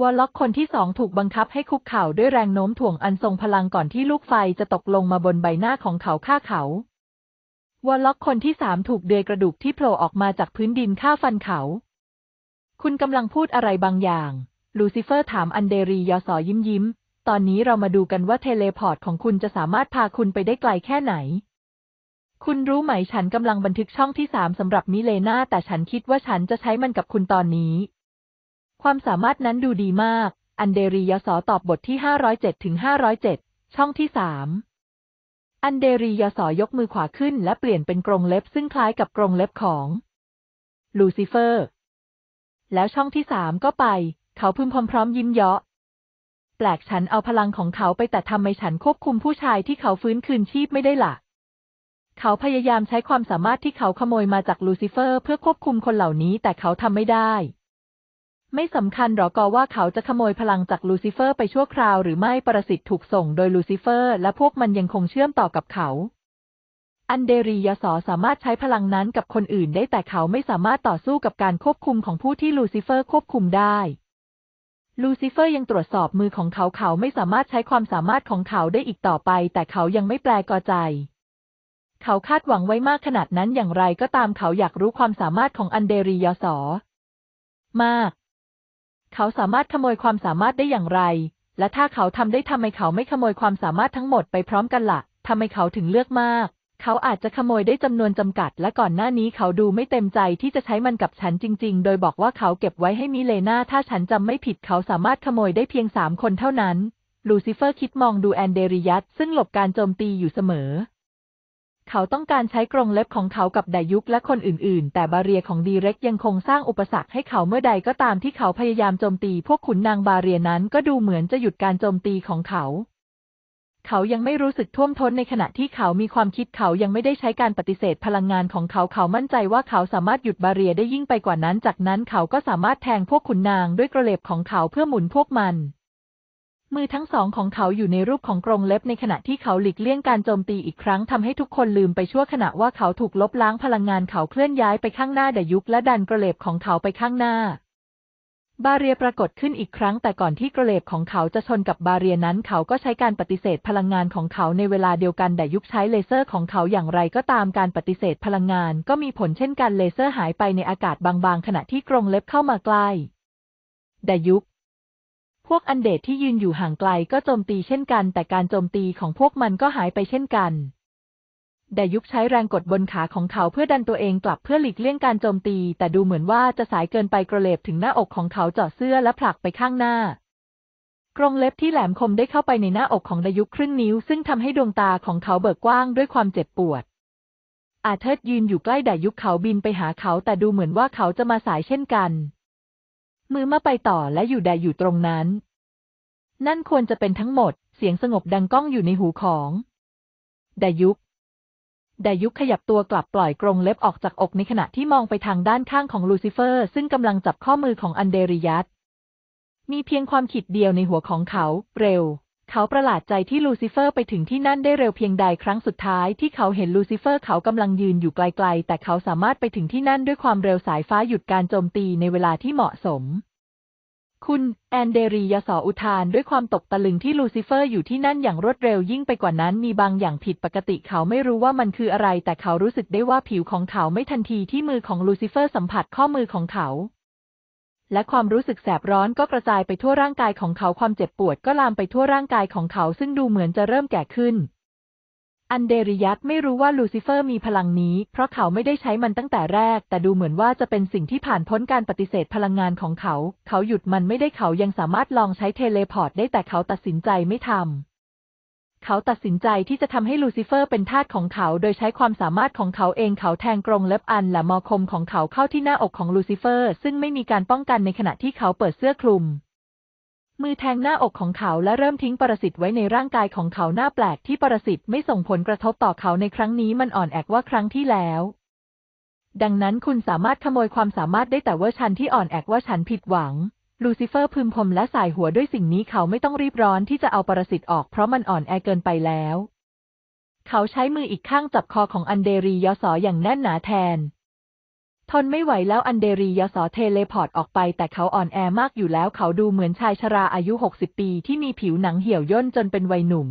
วอลล็อกคนที่สองถูกบังคับให้คุกเข่าด้วยแรงโน้มถ่วงอันทรงพลังก่อนที่ลูกไฟจะตกลงมาบนใบหน้าของเขาฆ่าเขา วอลล็อกคนที่สามถูกเดือยกระดูกที่โผล่ออกมาจากพื้นดินฆ่าฟันเขา คุณกำลังพูดอะไรบางอย่าง ลูซิเฟอร์ถามอันเดรียอสอยิ้มยิ้ม ตอนนี้เรามาดูกันว่าเทเลพอร์ตของคุณจะสามารถพาคุณไปได้ไกลแค่ไหนคุณรู้ไหมฉันกำลังบันทึกช่องที่สามสำหรับมิเลนาแต่ฉันคิดว่าฉันจะใช้มันกับคุณตอนนี้ ความสามารถนั้นดูดีมาก อันเดรียสอตอบบทที่ 507 ถึง 507 ช่องที่สามอันเดรียสอยกมือขวาขึ้นและเปลี่ยนเป็นกรงเล็บซึ่งคล้ายกับกรงเล็บของ ลูซิเฟอร์ แล้วช่องที่สามก็ไป เขาพึมพร้อมยิ้มเยาะแปลกฉันเอาพลังของเขาไปแต่ทำไมฉันควบคุมผู้ชายที่เขาฟื้นคืนชีพไม่ได้ละ่ะเขาพยายามใช้ความสามารถที่เขาขโมยมาจากลูซิเฟอร์ เพื่อควบคุมคนเหล่านี้ แต่เขาทำไม่ได้ ไม่สำคัญหรอกว่าเขาจะขโมยพลังจากลูซิเฟอร์ไปชั่วคราวหรือไม่ประสิทธิ์ถูกส่งโดยลูซิเฟอร์ และพวกมันยังคงเชื่อมต่อกับเขา อันเดรียสอสามารถใช้พลังนั้นกับคนอื่น ได้แต่เขาไม่สามารถต่อสู้กับการควบคุมของผู้ที่ลูซิเฟอร์ควบคุมได้ ลูซิเฟอร์ยังตรวจสอบมือของเขาเขาไม่สามารถใช้ความสามารถของเขาได้อีกต่อไป แต่เขายังไม่แปลกอใจเขาคาดหวังไว้มากขนาดนั้นอย่างไรก็ตามเขาอยากรู้ความสามารถของอันเดรียสอ มาก เขาสามารถขโมยความสามารถได้อย่างไร และถ้าเขาทำได้ทำไมเขาไม่ขโมยความสามารถทั้งหมดไปพร้อมกันละ่ะทำไมเขาถึงเลือกมาก เขาอาจจะขโมยได้จำนวนจำกัด และก่อนหน้านี้เขาดูไม่เต็มใจที่จะใช้มันกับฉันจริง ๆ โดยบอกว่าเขาเก็บไว้ให้มิเลนาถ้าฉันจำไม่ผิด เขาสามารถขโมยได้เพียงสามคนเท่านั้น ลูซิเฟอร์คิดมองดูแอนเดริยัตซึ่งหลบการโจมตีอยู่เสมอเขาต้องการใช้กรงเล็บของเขากับดายุกและคนอื่นๆ แต่บาเรียของดีเร็กยังคงสร้างอุปสรรคให้เขาเมื่อใดก็ตามที่เขาพยายามโจมตีพวกขุนนางบาเรียนั้นก็ดูเหมือนจะหยุดการโจมตีของเขา เขายังไม่รู้สึกท่วมท้นในขณะที่เขามีความคิดเขายังไม่ได้ใช้การปฏิเสธพลังงานของเขาเขามั่นใจว่าเขาสามารถหยุดบาเรียได้ยิ่งไปกว่านั้นจากนั้นเขาก็สามารถแทงพวกขุนนางด้วยกระเล็บของเขาเพื่อหมุนพวกมันมือทั้งสองของเขาอยู่ในรูปของกรงเล็บ ในขณะที่เขาหลีกเลี่ยงการโจมตีอีกครั้งทำให้ทุกคนลืม ไปชั่วขณะว่าเขาถูกลบล้างพลังงานเขาเคลื่อนย้ายไปข้างหน้าดยุกและดันกระเล็บของเขาไปข้างหน้า บาเรียปรากฏขึ้นอีกครั้ง แต่ก่อนที่กระเล็บของเขาจะชนกับบาเรียนั้น เขาก็ใช้การปฏิเสธพลังงานของเขาในเวลาเดียวกันดยุกใช้เลเซอร์ของเขาอย่างไรก็ตามการปฏิเสธพลังงาน ก็มีผลเช่นกันเลเซอร์หายไปในอากาศบางๆ ขณะที่กรงเล็บเข้ามาใกล้ดยุกพวกอันเดตที่ยืนอยู่ห่างไกลก็โจมตีเช่นกันแต่การโจมตีของพวกมันก็หายไปเช่นกัน ดายุกใช้แรงกดบนขาของเขาเพื่อดันตัวเองกลับเพื่อหลีกเลี่ยงการโจมตี แต่ดูเหมือนว่าจะสายเกินไปกระเลบถึงหน้าอกของเขาเจาะเสื้อและผลักไปข้างหน้า กรงเล็บที่แหลมคมได้เข้าไปในหน้าอกของดายุคครึ่งนิ้ว ซึ่งทำให้ดวงตาของเขาเบิกกว้างด้วยความเจ็บปวด อาเทิดยืนอยู่ใกล้ดายุคเขาบินไปหาเขาแต่ดูเหมือนว่าเขาจะมาสายเช่นกันมือมาไปต่อและอยู่ใดอยู่ตรงนั้น นั่นควรจะเป็นทั้งหมด เสียงสงบดังก้องอยู่ในหูของดายุกดายุกขยับตัวกลับปล่อยกรงเล็บออกจากอกในขณะที่มองไปทางด้านข้างของลูซิเฟอร์ซึ่งกำลังจับข้อมือของอันเดริยัตมีเพียงความขีดเดียวในหัวของเขาเร็วเขาประหลาดใจที่ลูซิเฟอร์ไปถึงที่นั่นได้เร็วเพียงใดครั้งสุดท้ายที่เขาเห็นลูซิเฟอร์เขากำลังยืนอยู่ไกลๆ แต่เขาสามารถไปถึงที่นั่นด้วยความเร็วสายฟ้าหยุดการโจมตีในเวลาที่เหมาะสม คุณแอนเดรียสออุทานด้วยความตกตะลึงที่ลูซิเฟอร์อยู่ที่นั่นอย่างรวดเร็วยิ่งไปกว่านั้นมีบางอย่างผิดปกติเขาไม่รู้ว่ามันคืออะไรแต่เขารู้สึกได้ว่าผิวของเขาไม่ทันทีที่มือของลูซิเฟอร์สัมผัสข้อมือของเขาและความรู้สึกแสบร้อนก็กระจายไปทั่วร่างกายของเขา ความเจ็บปวด ก็ลามไปทั่วร่างกายของเขา ซึ่งดูเหมือนจะเริ่มแก่ขึ้น อันเดริยัตไม่รู้ว่าลูซิเฟอร์มีพลังนี้ เพราะเขาไม่ได้ใช้มันตั้งแต่แรก แต่ดูเหมือนว่าจะเป็นสิ่งที่ผ่านพ้นการปฏิเสธพลังงานของเขา เขาหยุดมันไม่ได้เขายังสามารถลองใช้เทเลพอร์ตได้แต่เขาตัดสินใจไม่ทำเขาตัดสินใจที่จะทำให้ลูซิเฟอร์เป็นทาสของเขา โดยใช้ความสามารถของเขาเองเขาแทงกรงเล็บอันและมอคมของเขาเข้าที่หน้าอกของลูซิเฟอร์ ซึ่งไม่มีการป้องกันในขณะที่เขาเปิดเสื้อคลุมมือแทงหน้าอกของเขาและเริ่มทิ้งปรสิตไว้ในร่างกายของเขาหน้าแปลกที่ปรสิตไม่ส่งผลกระทบต่อเขาในครั้งนี้มันอ่อนแอกว่าครั้งที่แล้ว ดังนั้นคุณสามารถขโมยความสามารถได้แต่ว่าฉันที่อ่อนแอกว่าฉันผิดหวังลูซิเฟอร์พึมพรมและสายหัวด้วยสิ่งนี้เขาไม่ต้องรีบร้อนที่จะเอาปรสิตออกเพราะมันอ่อนแอเกินไปแล้ว เขาใช้มืออีกข้างจับคอของอันเดรียสออย่างแน่นหนาแทน ทนไม่ไหวแล้วอันเดรียสอเทเลพอร์ตออกไป แต่เขาอ่อนแอมากอยู่แล้ว เขาดูเหมือนชายชราอายุ60ปีที่มีผิวหนังเหี่ยวย่นจนเป็นวัยหนุ่ม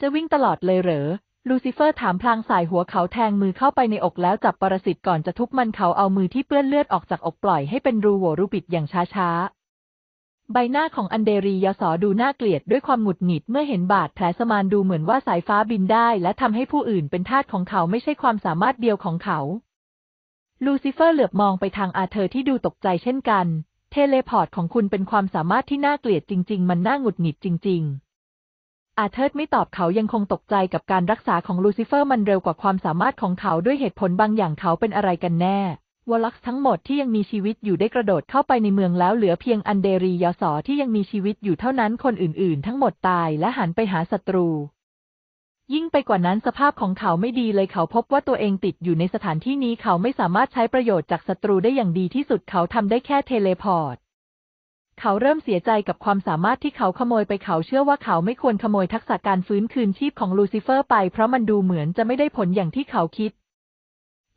จะวิ่งตลอดเลยเหรอลูซิเฟอร์ถามพลางสายหัวเขาแทงมือเข้าไปในอกแล้วจับปรสิตก่อนจะทุบมันเขาเอามือที่เปื้อนเลือดออกจากอกปล่อยให้เป็นรูโหวรูปิดอย่างช้าๆ ใบหน้าของอันเดรียสอดูน่าเกลียดด้วยความหงุดหงิดเมื่อเห็นบาดแผลสมานดูเหมือนว่าสายฟ้าบินได้ และทำให้ผู้อื่นเป็นทาสของเขาไม่ใช่ความสามารถเดียวของเขา ลูซิเฟอร์เหลือบมองไปทางอาเธอร์ที่ดูตกใจเช่นกัน เทเลพอร์ตของคุณเป็นความสามารถที่น่าเกลียดจริงๆ มันน่าหงุดหงิดจริง ๆอาเทิดไม่ตอบเขายังคงตกใจกับการรักษาของลูซิเฟอร์ มันเร็วกว่าความสามารถของเขาด้วยเหตุผลบางอย่างเขาเป็นอะไรกันแน่วอลลักทั้งหมดที่ยังมีชีวิตอยู่ได้กระโดดเข้าไปในเมืองแล้วเหลือเพียงอันเดรียอสอที่ยังมีชีวิตอยู่เท่านั้นคนอื่น ๆ ทั้งหมดตายและหันไปหาศัตรู ยิ่งไปกว่านั้นสภาพของเขาไม่ดีเลยเขาพบว่าตัวเองติดอยู่ในสถานที่นี้เขาไม่สามารถใช้ประโยชน์จากศัตรูได้อย่างดีที่สุดเขาทำได้แค่เทเลพอร์ตเขาเริ่มเสียใจกับความสามารถที่เขาขโมยไปเขาเชื่อว่าเขาไม่ควรขโมยทักษะการฟื้นคืนชีพของลูซิเฟอร์ไปเพราะมันดูเหมือนจะไม่ได้ผลอย่างที่เขาคิด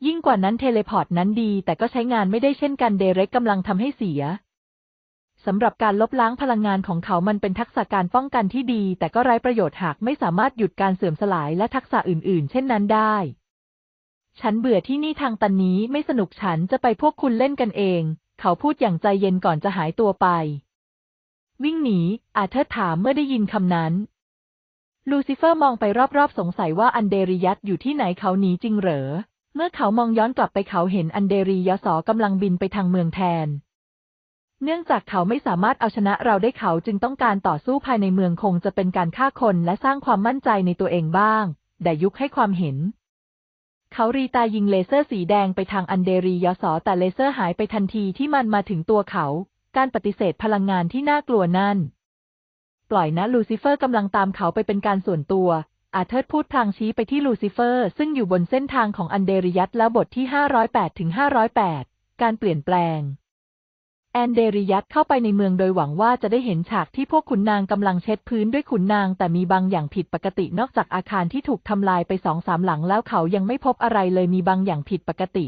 ยิ่งกว่านั้นเทเลพอร์ตนั้นดีแต่ก็ใช้งานไม่ได้เช่นกันเดเร็กกำลังทำให้เสีย สำหรับการลบล้างพลังงานของเขามันเป็นทักษะการป้องกันที่ดีแต่ก็ไร้ประโยชน์หากไม่สามารถหยุดการเสื่อมสลายและทักษะอื่น ๆ เช่นนั้นได้ ฉันเบื่อที่นี่ทางตันนี้ไม่สนุกฉันจะไปพวกคุณเล่นกันเองเขาพูดอย่างใจเย็นก่อนจะหายตัวไป วิ่งหนี อาเธอร์ถามเมื่อได้ยินคำนั้น ลูซิเฟอร์มองไปรอบๆ สงสัยว่าอันเดริยัตอยู่ที่ไหนเขาหนีจริงเหรอ เมื่อเขามองย้อนกลับไปเขาเห็นอันเดริยสอกำลังบินไปทางเมืองแทน เนื่องจากเขาไม่สามารถเอาชนะเราได้เขาจึงต้องการต่อสู้ภายในเมืองคงจะเป็นการฆ่าคนและสร้างความมั่นใจในตัวเองบ้างแต่ยุคให้ความเห็นเขารีตายิงเลเซอร์สีแดงไปทางอันเดรียสอ แต่เลเซอร์หายไปทันทีที่มันมาถึงตัวเขา การปฏิเสธพลังงานที่น่ากลัวนั่น ปล่อยนะลูซิเฟอร์กำลังตามเขาไปเป็นการส่วนตัว อาเธอร์พูดทางชี้ไปที่ลูซิเฟอร์ซึ่งอยู่บนเส้นทางของอันเดริยัตแล้วบทที่ 508 508 การเปลี่ยนแปลงแอนเดริยัตเข้าไปในเมืองโดยหวังว่าจะได้เห็นฉากที่พวกขุนนางกำลังเช็ดพื้นด้วยขุนนาง แต่มีบางอย่างผิดปกตินอกจากอาคารที่ถูกทำลายไปสองสามหลังแล้วเขายังไม่พบอะไรเลยมีบางอย่างผิดปกติ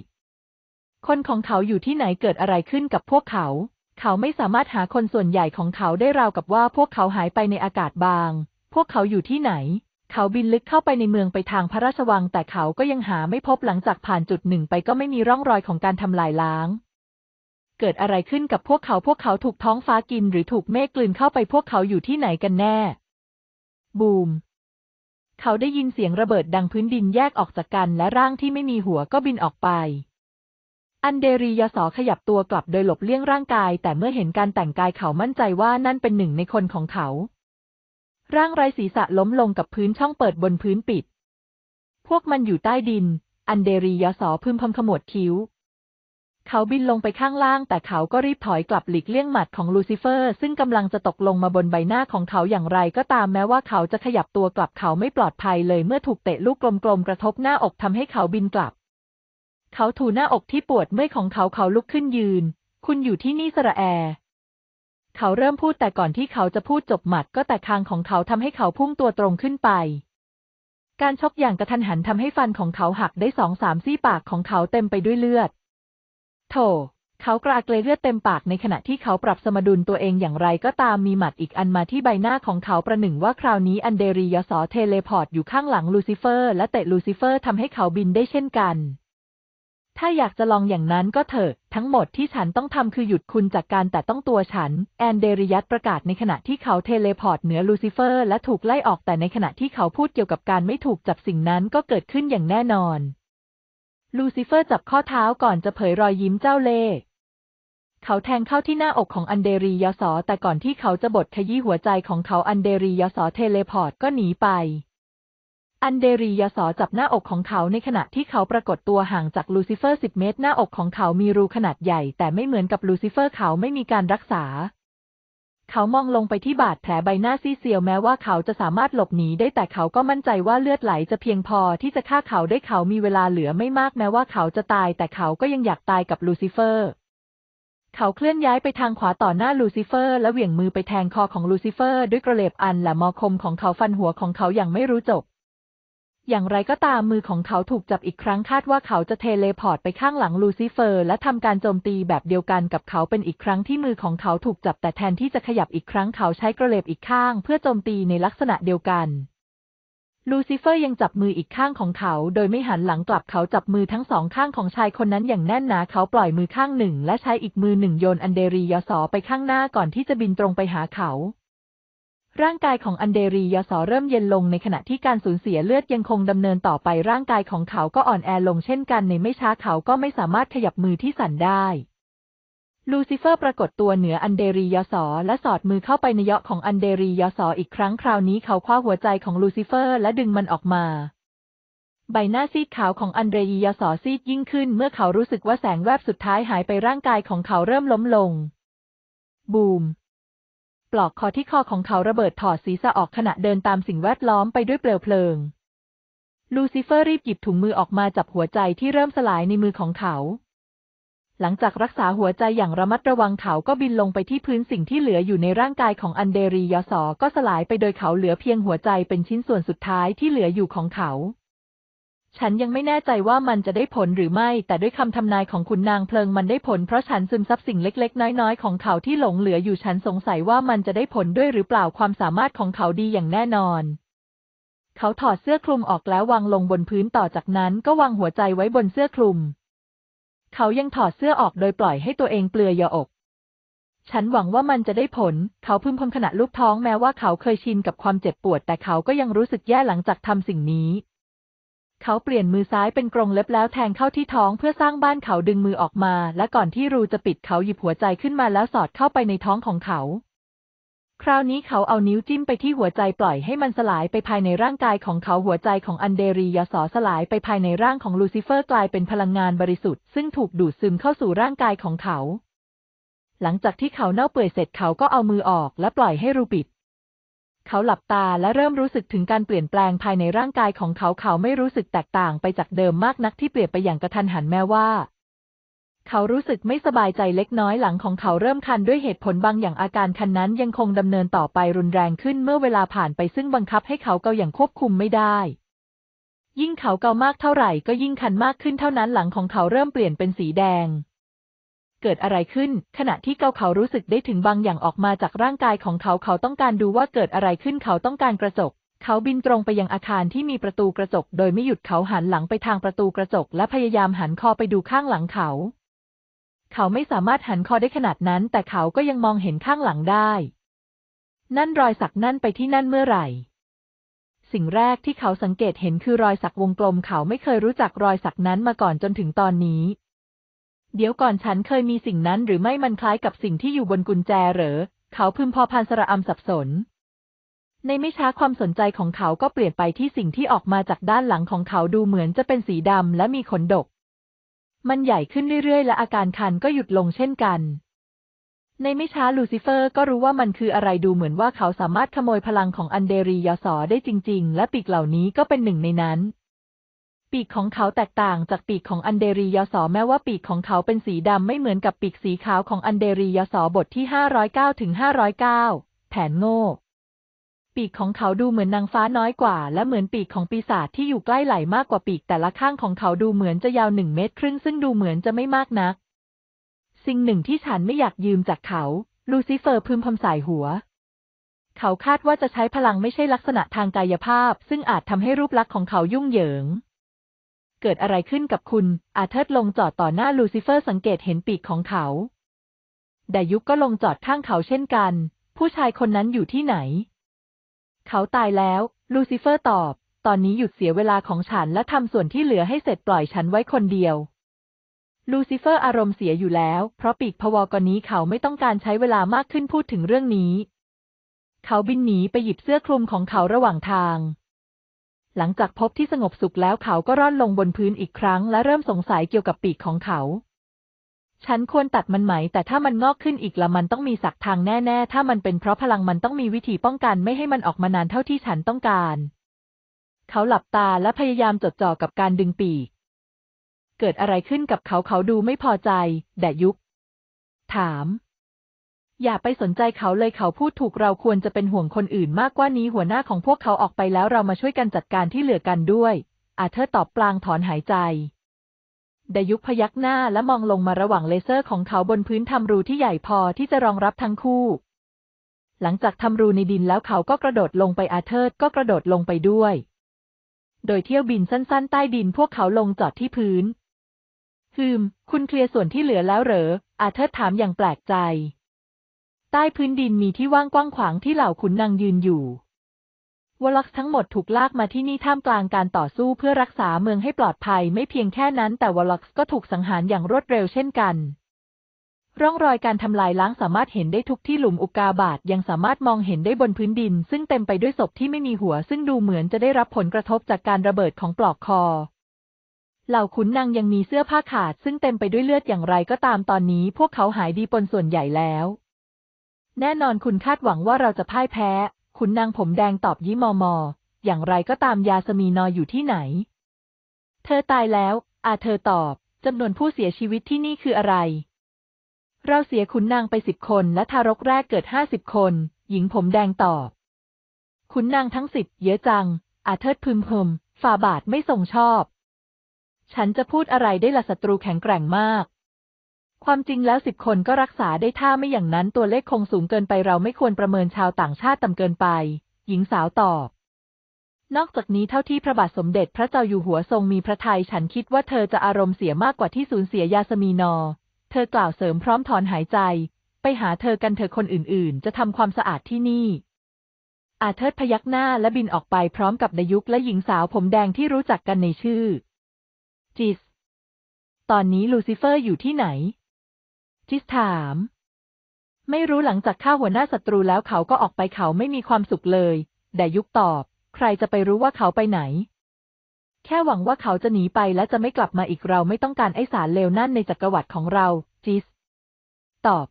คนของเขาอยู่ที่ไหนเกิดอะไรขึ้นกับพวกเขา เขาไม่สามารถหาคนส่วนใหญ่ของเขาได้ราวกับว่าพวกเขาหายไปในอากาศบาง พวกเขาอยู่ที่ไหน เขาบินลึกเข้าไปในเมืองไปทางพระราชวัง แต่เขาก็ยังหาไม่พบหลังจากผ่านจุดหนึ่ง ไปก็ไม่มีร่องรอยของการทำลายล้างเกิดอะไรขึ้นกับพวกเขาพวกเขาถูกท้องฟ้ากินหรือถูกเมฆกลืนเข้าไปพวกเขาอยู่ที่ไหนกันแน่ บูม เขาได้ยินเสียงระเบิดดังพื้นดินแยกออกจากกันและร่างที่ไม่มีหัวก็บินออกไป อันเดรียสอขยับตัวกลับโดยหลบเลี่ยงร่างกายแต่เมื่อเห็นการแต่งกายเขามั่นใจว่านั่นเป็นหนึ่งในคนของเขา ร่างไร้ศีรษะล้มลงกับพื้นช่องเปิดบนพื้นปิด พวกมันอยู่ใต้ดิน อันเดรียสอพึมพำขมวดคิ้วเขาบินลงไปข้างล่าง แต่เขาก็รีบถอยกลับหลีกเลี่ยงหมัดของลูซิเฟอร์ ซึ่งกำลังจะตกลงมาบนใบหน้าของเขาอย่างไร ก็ตามแม้ว่าเขาจะขยับตัวกลับเขาไม่ปลอดภัยเลยเมื่อถูกเตะลูกกลมๆกระทบหน้าอกทำให้เขาบินกลับ เขาถูหน้าอกที่ปวดเมื่อยของเขาเขาลุกขึ้นยืน คุณอยู่ที่นี่สระแอ เขาเริ่มพูดแต่ก่อนที่เขาจะพูดจบหมัด ก็แต่คางของเขาทำให้เขาพุ่งตัวตรงขึ้นไป การชกอย่างกระทันหันทำให้ฟันของเขาหักได้สองสามซี่ปากของเขาเต็มไปด้วยเลือดโถเขากระอักเลเลือดเต็มปากในขณะที่เขาปรับสมดุลตัวเองอย่างไรก็ตามมีหมัดอีกอันมาที่ใบหน้าของเขาประหนึ่งว่าคราวนี้อันเดรียสอเทเลพอร์ตอยู่ข้างหลังลูซิเฟอร์ และเตะลูซิเฟอร์ทำให้เขาบินได้เช่นกัน ถ้าอยากจะลองอย่างนั้นก็เถอะ ทั้งหมดที่ฉันต้องทำคือหยุดคุณจากการแต่ต้องตัวฉัน แอนเดริยัตประกาศในขณะที่เขาเทเลพอร์ตเหนือลูซิเฟอร์ และถูกไล่ออกแต่ในขณะที่เขาพูดเกี่ยวกับการไม่ถูกจับสิ่งนั้นก็เกิดขึ้นอย่างแน่นอนลูซิเฟอร์จับข้อเท้าก่อนจะเผยรอยยิ้มเจ้าเล่ห์เขาแทงเข้าที่หน้าอกของอันเดรียสอแต่ก่อนที่เขาจะบดขยี้หัวใจของเขาอันเดรียสอเทเลพอร์ตก็หนีไป อันเดรียสอจับหน้าอกของเขาในขณะที่เขาปรากฏตัวห่างจากลูซิเฟอร์สิบเมตร หน้าอกของเขามีรูขนาดใหญ่ แต่ไม่เหมือนกับลูซิเฟอร์เขาไม่มีการรักษาเขามองลงไปที่บาดแผลใบหน้าซีเซียวแม้ว่าเขาจะสามารถหลบหนีได้แต่เขาก็มั่นใจว่าเลือดไหลจะเพียงพอที่จะฆ่าเขาได้เขามีเวลาเหลือไม่มากแม้ว่าเขาจะตายแต่เขาก็ยังอยากตายกับลูซิเฟอร์ เขาเคลื่อนย้ายไปทางขวาต่อหน้าลูซิเฟอร์ และเหวี่ยงมือไปแทงคอของลูซิเฟอร์ ด้วยกระเล็บอันและมอคมของเขาฟันหัวของเขาอย่างไม่รู้จบอย่างไรก็ตามมือของเขาถูกจับอีกครั้งคาดว่าเขาจะเทเลพอร์ตไปข้างหลังลูซิเฟอร์และทำการโจมตีแบบเดียวกันกับเขาเป็นอีกครั้งที่มือของเขาถูกจับแต่แทนที่จะขยับอีกครั้งเขาใช้กระเล็บอีกข้างเพื่อโจมตีในลักษณะเดียวกัน ลูซิเฟอร์ยังจับมืออีกข้างของเขาโดยไม่หันหลังกลับเขาจับมือทั้งสองข้างของชายคนนั้นอย่างแน่นหนาเขาปล่อยมือข้างหนึ่งและใช้อีกมือหนึ่งโยนอันเดรียอสอไปข้างหน้าก่อนที่จะบินตรงไปหาเขาร่างกายของอันเดรียสอเริ่มเย็นลงในขณะที่การสูญเสียเลือดยังคงดำเนินต่อไปร่างกายของเขาก็อ่อนแอลงเช่นกันในไม่ช้าเขาก็ไม่สามารถขยับมือที่สั่นได้ ลูซิเฟอร์ปรากฏตัวเหนืออันเดรียสอและสอดมือเข้าไปในเยาะของอันเดรียสออีกครั้งคราวนี้เขาคว้าหัวใจของลูซิเฟอร์และดึงมันออกมา ใบหน้าซีดขาวของอันเดรียสอซีดยิ่งขึ้นเมื่อเขารู้สึกว่าแสงแวบสุดท้ายหายไปร่างกายของเขาเริ่มล้มลงบูมปลอกคอที่คอของเขาระเบิดถอดศีรษะออกขณะเดินตามสิ่งแวดล้อมไปด้วยเปลวเพลิง ลูซิเฟอร์รีบหยิบถุงมือออกมาจับหัวใจที่เริ่มสลายในมือของเขา หลังจากรักษาหัวใจอย่างระมัดระวังเขาก็บินลงไปที่พื้นสิ่งที่เหลืออยู่ในร่างกายของอันเดรียสอก็สลายไปโดยเขาเหลือเพียงหัวใจเป็นชิ้นส่วนสุดท้ายที่เหลืออยู่ของเขาฉันยังไม่แน่ใจว่ามันจะได้ผลหรือไม่ แต่ด้วยคำทำนายของขุนนางเพลิงมันได้ผล เพราะฉันซึมซับสิ่งเล็กๆ น้อยๆของเขาที่หลงเหลืออยู่ฉันสงสัยว่ามันจะได้ผลด้วยหรือเปล่า ความสามารถของเขาดีอย่างแน่นอน เขาถอดเสื้อคลุมออกแล้ววางลงบนพื้นต่อจากนั้น ก็วางหัวใจไว้บนเสื้อคลุม เขายังถอดเสื้อออกโดยปล่อยให้ตัวเองเปลือยยออก ฉันหวังว่ามันจะได้ผล เขาพึมพำขณะลูกท้องแม้ว่าเขาเคยชินกับความเจ็บปวด แต่เขาก็ยังรู้สึกแย่หลังจากทำสิ่งนี้เขาเปลี่ยนมือซ้ายเป็นกรงเล็บแล้วแทงเข้าที่ท้อง เพื่อสร้างบ้านเขาดึงมือออกมา และก่อนที่รูจะปิดเขาหยิบหัวใจขึ้นมาแล้วสอดเข้าไปในท้องของเขา คราวนี้เขาเอานิ้วจิ้มไปที่หัวใจปล่อยให้มันสลายไปภายในร่างกายของเขาหัวใจของอันเดรียสอสลายไปภายในร่างของลูซิเฟอร์กลายเป็นพลังงานบริสุทธิ์ ซึ่งถูกดูดซึมเข้าสู่ร่างกายของเขา หลังจากที่เขาเน่าเปื่อยเสร็จเขาก็เอามือออกและปล่อยให้รูปิดเขาหลับตาและเริ่มรู้สึกถึงการเปลี่ยนแปลงภายในร่างกายของเขาเขาไม่รู้สึกแตกต่างไปจากเดิมมากนักที่เปลี่ยนไปอย่างกระทันหันแม้ว่า เขารู้สึกไม่สบายใจเล็กน้อยหลังของเขาเริ่มคันด้วยเหตุผลบางอย่างอาการคันนั้นยังคงดำเนินต่อไปรุนแรงขึ้นเมื่อเวลาผ่านไปซึ่งบังคับให้เขาเกาอย่างควบคุมไม่ได้ ยิ่งเขาเกามากเท่าไหร่ก็ยิ่งคันมากขึ้นเท่านั้นหลังของเขาเริ่มเปลี่ยนเป็นสีแดงเกิดอะไรขึ้น ขณะที่เขาเขารู้สึกได้ถึงบางอย่างออกมาจากร่างกายของเขาเขาต้องการดูว่าเกิดอะไรขึ้นเขาต้องการกระจกเขาบินตรงไปยังอาคารที่มีประตูกระจกโดยไม่หยุดเขาหันหลังไปทางประตูกระจกและพยายามหันคอไปดูข้างหลังเขา เขาไม่สามารถหันคอได้ขนาดนั้นแต่เขาก็ยังมองเห็นข้างหลังได้ นั่นรอยสักนั่นไปที่นั่นเมื่อไหร่ สิ่งแรกที่เขาสังเกตเห็นคือรอยสักวงกลมเขาไม่เคยรู้จักรอยสักนั้นมาก่อนจนถึงตอนนี้เดี๋ยวก่อนฉันเคยมีสิ่งนั้น หรือไม่มันคล้ายกับสิ่งที่อยู่บนกุญแจเหรอ เขาพึมพอพันสระอมสับสน ในไม่ช้าความสนใจของเขาก็เปลี่ยนไปที่สิ่งที่ออกมาจากด้านหลังของเขาดูเหมือนจะเป็นสีดำและมีขนดก มันใหญ่ขึ้นเรื่อยๆ และอาการคันก็หยุดลงเช่นกัน ในไม่ช้าลูซิเฟอร์ก็รู้ว่ามันคืออะไรดูเหมือนว่าเขาสามารถขโมยพลังของอันเดรียอสอได้จริง ๆ และปีกเหล่านี้ก็เป็นหนึ่งในนั้นปีกของเขาแตกต่างจากปีกของอันเดรียสอแม้ว่าปีกของเขาเป็นสีดำไม่เหมือนกับปีกสีขาวของอันเดรียสอบทที่ 509ถึง5้9แผนโง่ ปีกของเขาดูเหมือนนางฟ้าน้อยกว่าและเหมือนปีกของปีศาจที่อยู่ใกล้ไหลมากกว่าปีกแต่ละข้างของเขาดูเหมือนจะยาวหนึ่งเมตรครึ่งซึ่งดูเหมือนจะไม่มากนัก สิ่งหนึ่งที่ฉันไม่อยากยืมจากเขา ลูซิเฟอร์พึมพำสายหัว เขาคาดว่าจะใช้พลังไม่ใช่ลักษณะทางกายภาพซึ่งอาจทำให้รูปลักษณ์ของเขายุ่งเหยิงเกิดอะไรขึ้นกับคุณ อาเทิดลงจอดต่อหน้าลูซิเฟอร์สังเกตเห็นปีกของเขาดายุกก็ลงจอดข้างเขาเช่นกัน ผู้ชายคนนั้นอยู่ที่ไหน เขาตายแล้ว ลูซิเฟอร์ตอบ ตอนนี้หยุดเสียเวลาของฉันและทำส่วนที่เหลือให้เสร็จปล่อยฉันไว้คนเดียว ลูซิเฟอร์อารมณ์เสียอยู่แล้วเพราะปีกพวกนี้เขาไม่ต้องการใช้เวลามากขึ้นพูดถึงเรื่องนี้ เขาบินหนีไปหยิบเสื้อคลุมของเขาระหว่างทางหลังจากพบที่สงบสุขแล้วเขาก็ร่อนลงบนพื้นอีกครั้งและเริ่มสงสัยเกี่ยวกับปีกของเขา ฉันควรตัดมันไหมแต่ถ้ามันงอกขึ้นอีกละมันต้องมีสักทางแน่ๆ ถ้ามันเป็นเพราะพลังมันต้องมีวิธีป้องกัน ไม่ให้มันออกมานานเท่าที่ฉันต้องการ เขาหลับตาและพยายามจดจ่อกับการดึงปีก เกิดอะไรขึ้นกับเขาเขาดูไม่พอใจ แดยุกถามอย่าไปสนใจเขาเลยเขาพูดถูกเราควรจะเป็นห่วงคนอื่นมากกว่านี้หัวหน้าของพวกเขาออกไปแล้วเรามาช่วยกันจัดการที่เหลือกันด้วย อาเธอร์ตอบปลางถอนหายใจดายุกพยักหน้าและมองลงมาระหว่างเลเซอร์ของเขาบนพื้นทำรูที่ใหญ่พอที่จะรองรับทั้งคู่ หลังจากทำรูในดินแล้วเขาก็กระโดดลงไปอาเธอร์ก็กระโดดลงไปด้วย โดยเที่ยวบินสั้น ๆ ใต้ดินพวกเขาลงจอดที่พื้นฮืม คุณเคลียร์ส่วนที่เหลือแล้วเหรอ อาเธอร์ถามอย่างแปลกใจใต้พื้นดินมีที่ว่างกว้างขวางที่เหล่าขุนนางยืนอยู่ วอลล็อกทั้งหมดถูกลากมาที่นี่ท่ามกลางการต่อสู้เพื่อรักษาเมืองให้ปลอดภัยไม่เพียงแค่นั้นแต่วอลล็อกก็ถูกสังหารอย่างรวดเร็วเช่นกัน ร่องรอยการทำลายล้างสามารถเห็นได้ทุกที่หลุมอุกาบาตยังสามารถมองเห็นได้บนพื้นดินซึ่งเต็มไปด้วยศพที่ไม่มีหัวซึ่งดูเหมือนจะได้รับผลกระทบจากการระเบิดของปลอกคอ เหล่าขุนนางยังมีเสื้อผ้าขาดซึ่งเต็มไปด้วยเลือดอย่างไรก็ตามตอนนี้พวกเขาหายดีปนส่วนใหญ่แล้วแน่นอนคุณคาดหวังว่าเราจะพ่ายแพ้ขุนนางผมแดงตอบยิ้มมอๆอย่างไรก็ตามยาสมีนอยอยู่ที่ไหน เธอตายแล้ว อาเธอตอบจำนวนผู้เสียชีวิตที่นี่คืออะไร เราเสียขุนนางไปสิบคน และทารกแรกเกิดห้าสิบคน หญิงผมแดงตอบขุนนางทั้งสิบเยอะจัง อาเธอพึมพมฝ่าบาทไม่ทรงชอบ ฉันจะพูดอะไรได้ละศัตรูแข็งแกร่งมากความจริงแล้วสิบคนก็รักษาได้ถ้าไม่อย่างนั้น ตัวเลขคงสูงเกินไป เราไม่ควรประเมินชาวต่างชาติต่ำเกินไป หญิงสาวตอบ นอกจากนี้เท่าที่พระบาทสมเด็จ พระเจ้าอยู่หัวทรงมีพระทัย ฉันคิดว่าเธอจะอารมณ์เสียมากกว่าที่สูญเสียยาสมีนอ เธอกล่าวเสริมพร้อมถอนหายใจ ไปหาเธอกันเธอคนอื่น ๆ จะทำความสะอาดที่นี่ อาเทิดพยักหน้าและบินออกไปพร้อมกับนายุกและหญิงสาวผมแดงที่รู้จักกันในชื่อ จิสตอนนี้ลูซิเฟอร์อยู่ที่ไหนจิสถาม ไม่รู้หลังจากฆ่าหัวหน้าศัตรูแล้วเขาก็ออกไปเขาไม่มีความสุขเลยแต่ยุคตอบ ใครจะไปรู้ว่าเขาไปไหน แค่หวังว่าเขาจะหนีไปและจะไม่กลับมาอีกเรา ไม่ต้องการไอสารเลวนั่นในจักรวรรดิของเรา จิส ตอบ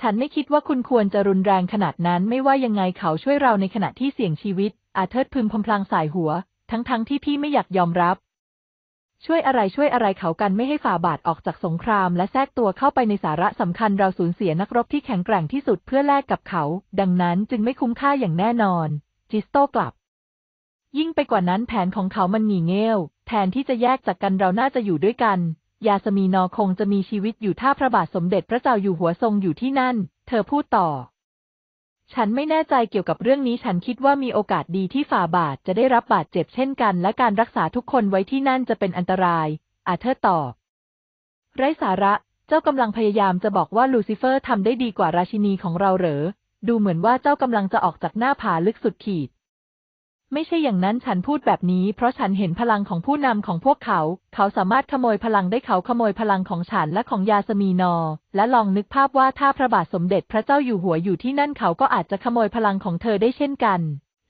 ฉันไม่คิดว่าคุณควรจะรุนแรงขนาดนั้นไม่ว่ายังไงเขาช่วยเราในขณะที่เสี่ยงชีวิต อาเทิดพึมพมพลางสายหัว ทั้งๆทที่พี่ไม่อยากยอมรับช่วยอะไรช่วยอะไรเขากันไม่ให้ฝ่าบาทออกจากสงคราม และแทรกตัวเข้าไปในสาระสำคัญเราสูญเสียนักรบที่แข็งแกร่งที่สุดเพื่อ แลกกับเขา ดังนั้นจึงไม่คุ้มค่าอย่างแน่นอน จิสโตกลับ ยิ่งไปกว่านั้นแผนของเขามันหนีเงี้ยวแทนที่จะแยกจากกันเราน่าจะอยู่ด้วยกัน ยาสมีนอคงจะมีชีวิตอยู่ถ้าพระบาทสมเด็จพระเจ้าอยู่หัวทรงอยู่ที่นั่น เธอพูดต่อฉันไม่แน่ใจเกี่ยวกับเรื่องนี้ ฉันคิดว่ามีโอกาสดีที่ฝ่าบาทจะได้รับบาดเจ็บเช่นกัน และการรักษาทุกคนไว้ที่นั่นจะเป็นอันตราย อาเธอร์ตอบไร้สาระ เจ้ากำลังพยายามจะบอกว่าลูซิเฟอร์ทำได้ดีกว่าราชินีของเราเหรอ ดูเหมือนว่าเจ้ากำลังจะออกจากหน้าผาลึกสุดขีดไม่ใช่อย่างนั้นฉันพูดแบบนี้เพราะฉันเห็นพลังของผู้นำของพวกเขา เขาสามารถขโมยพลังได้เขาขโมยพลังของฉันและของยาสมีนอ และลองนึกภาพว่าถ้าพระบาทสมเด็จพระเจ้าอยู่หัวอยู่ที่นั่นเขาก็อาจจะขโมยพลังของเธอได้เช่นกัน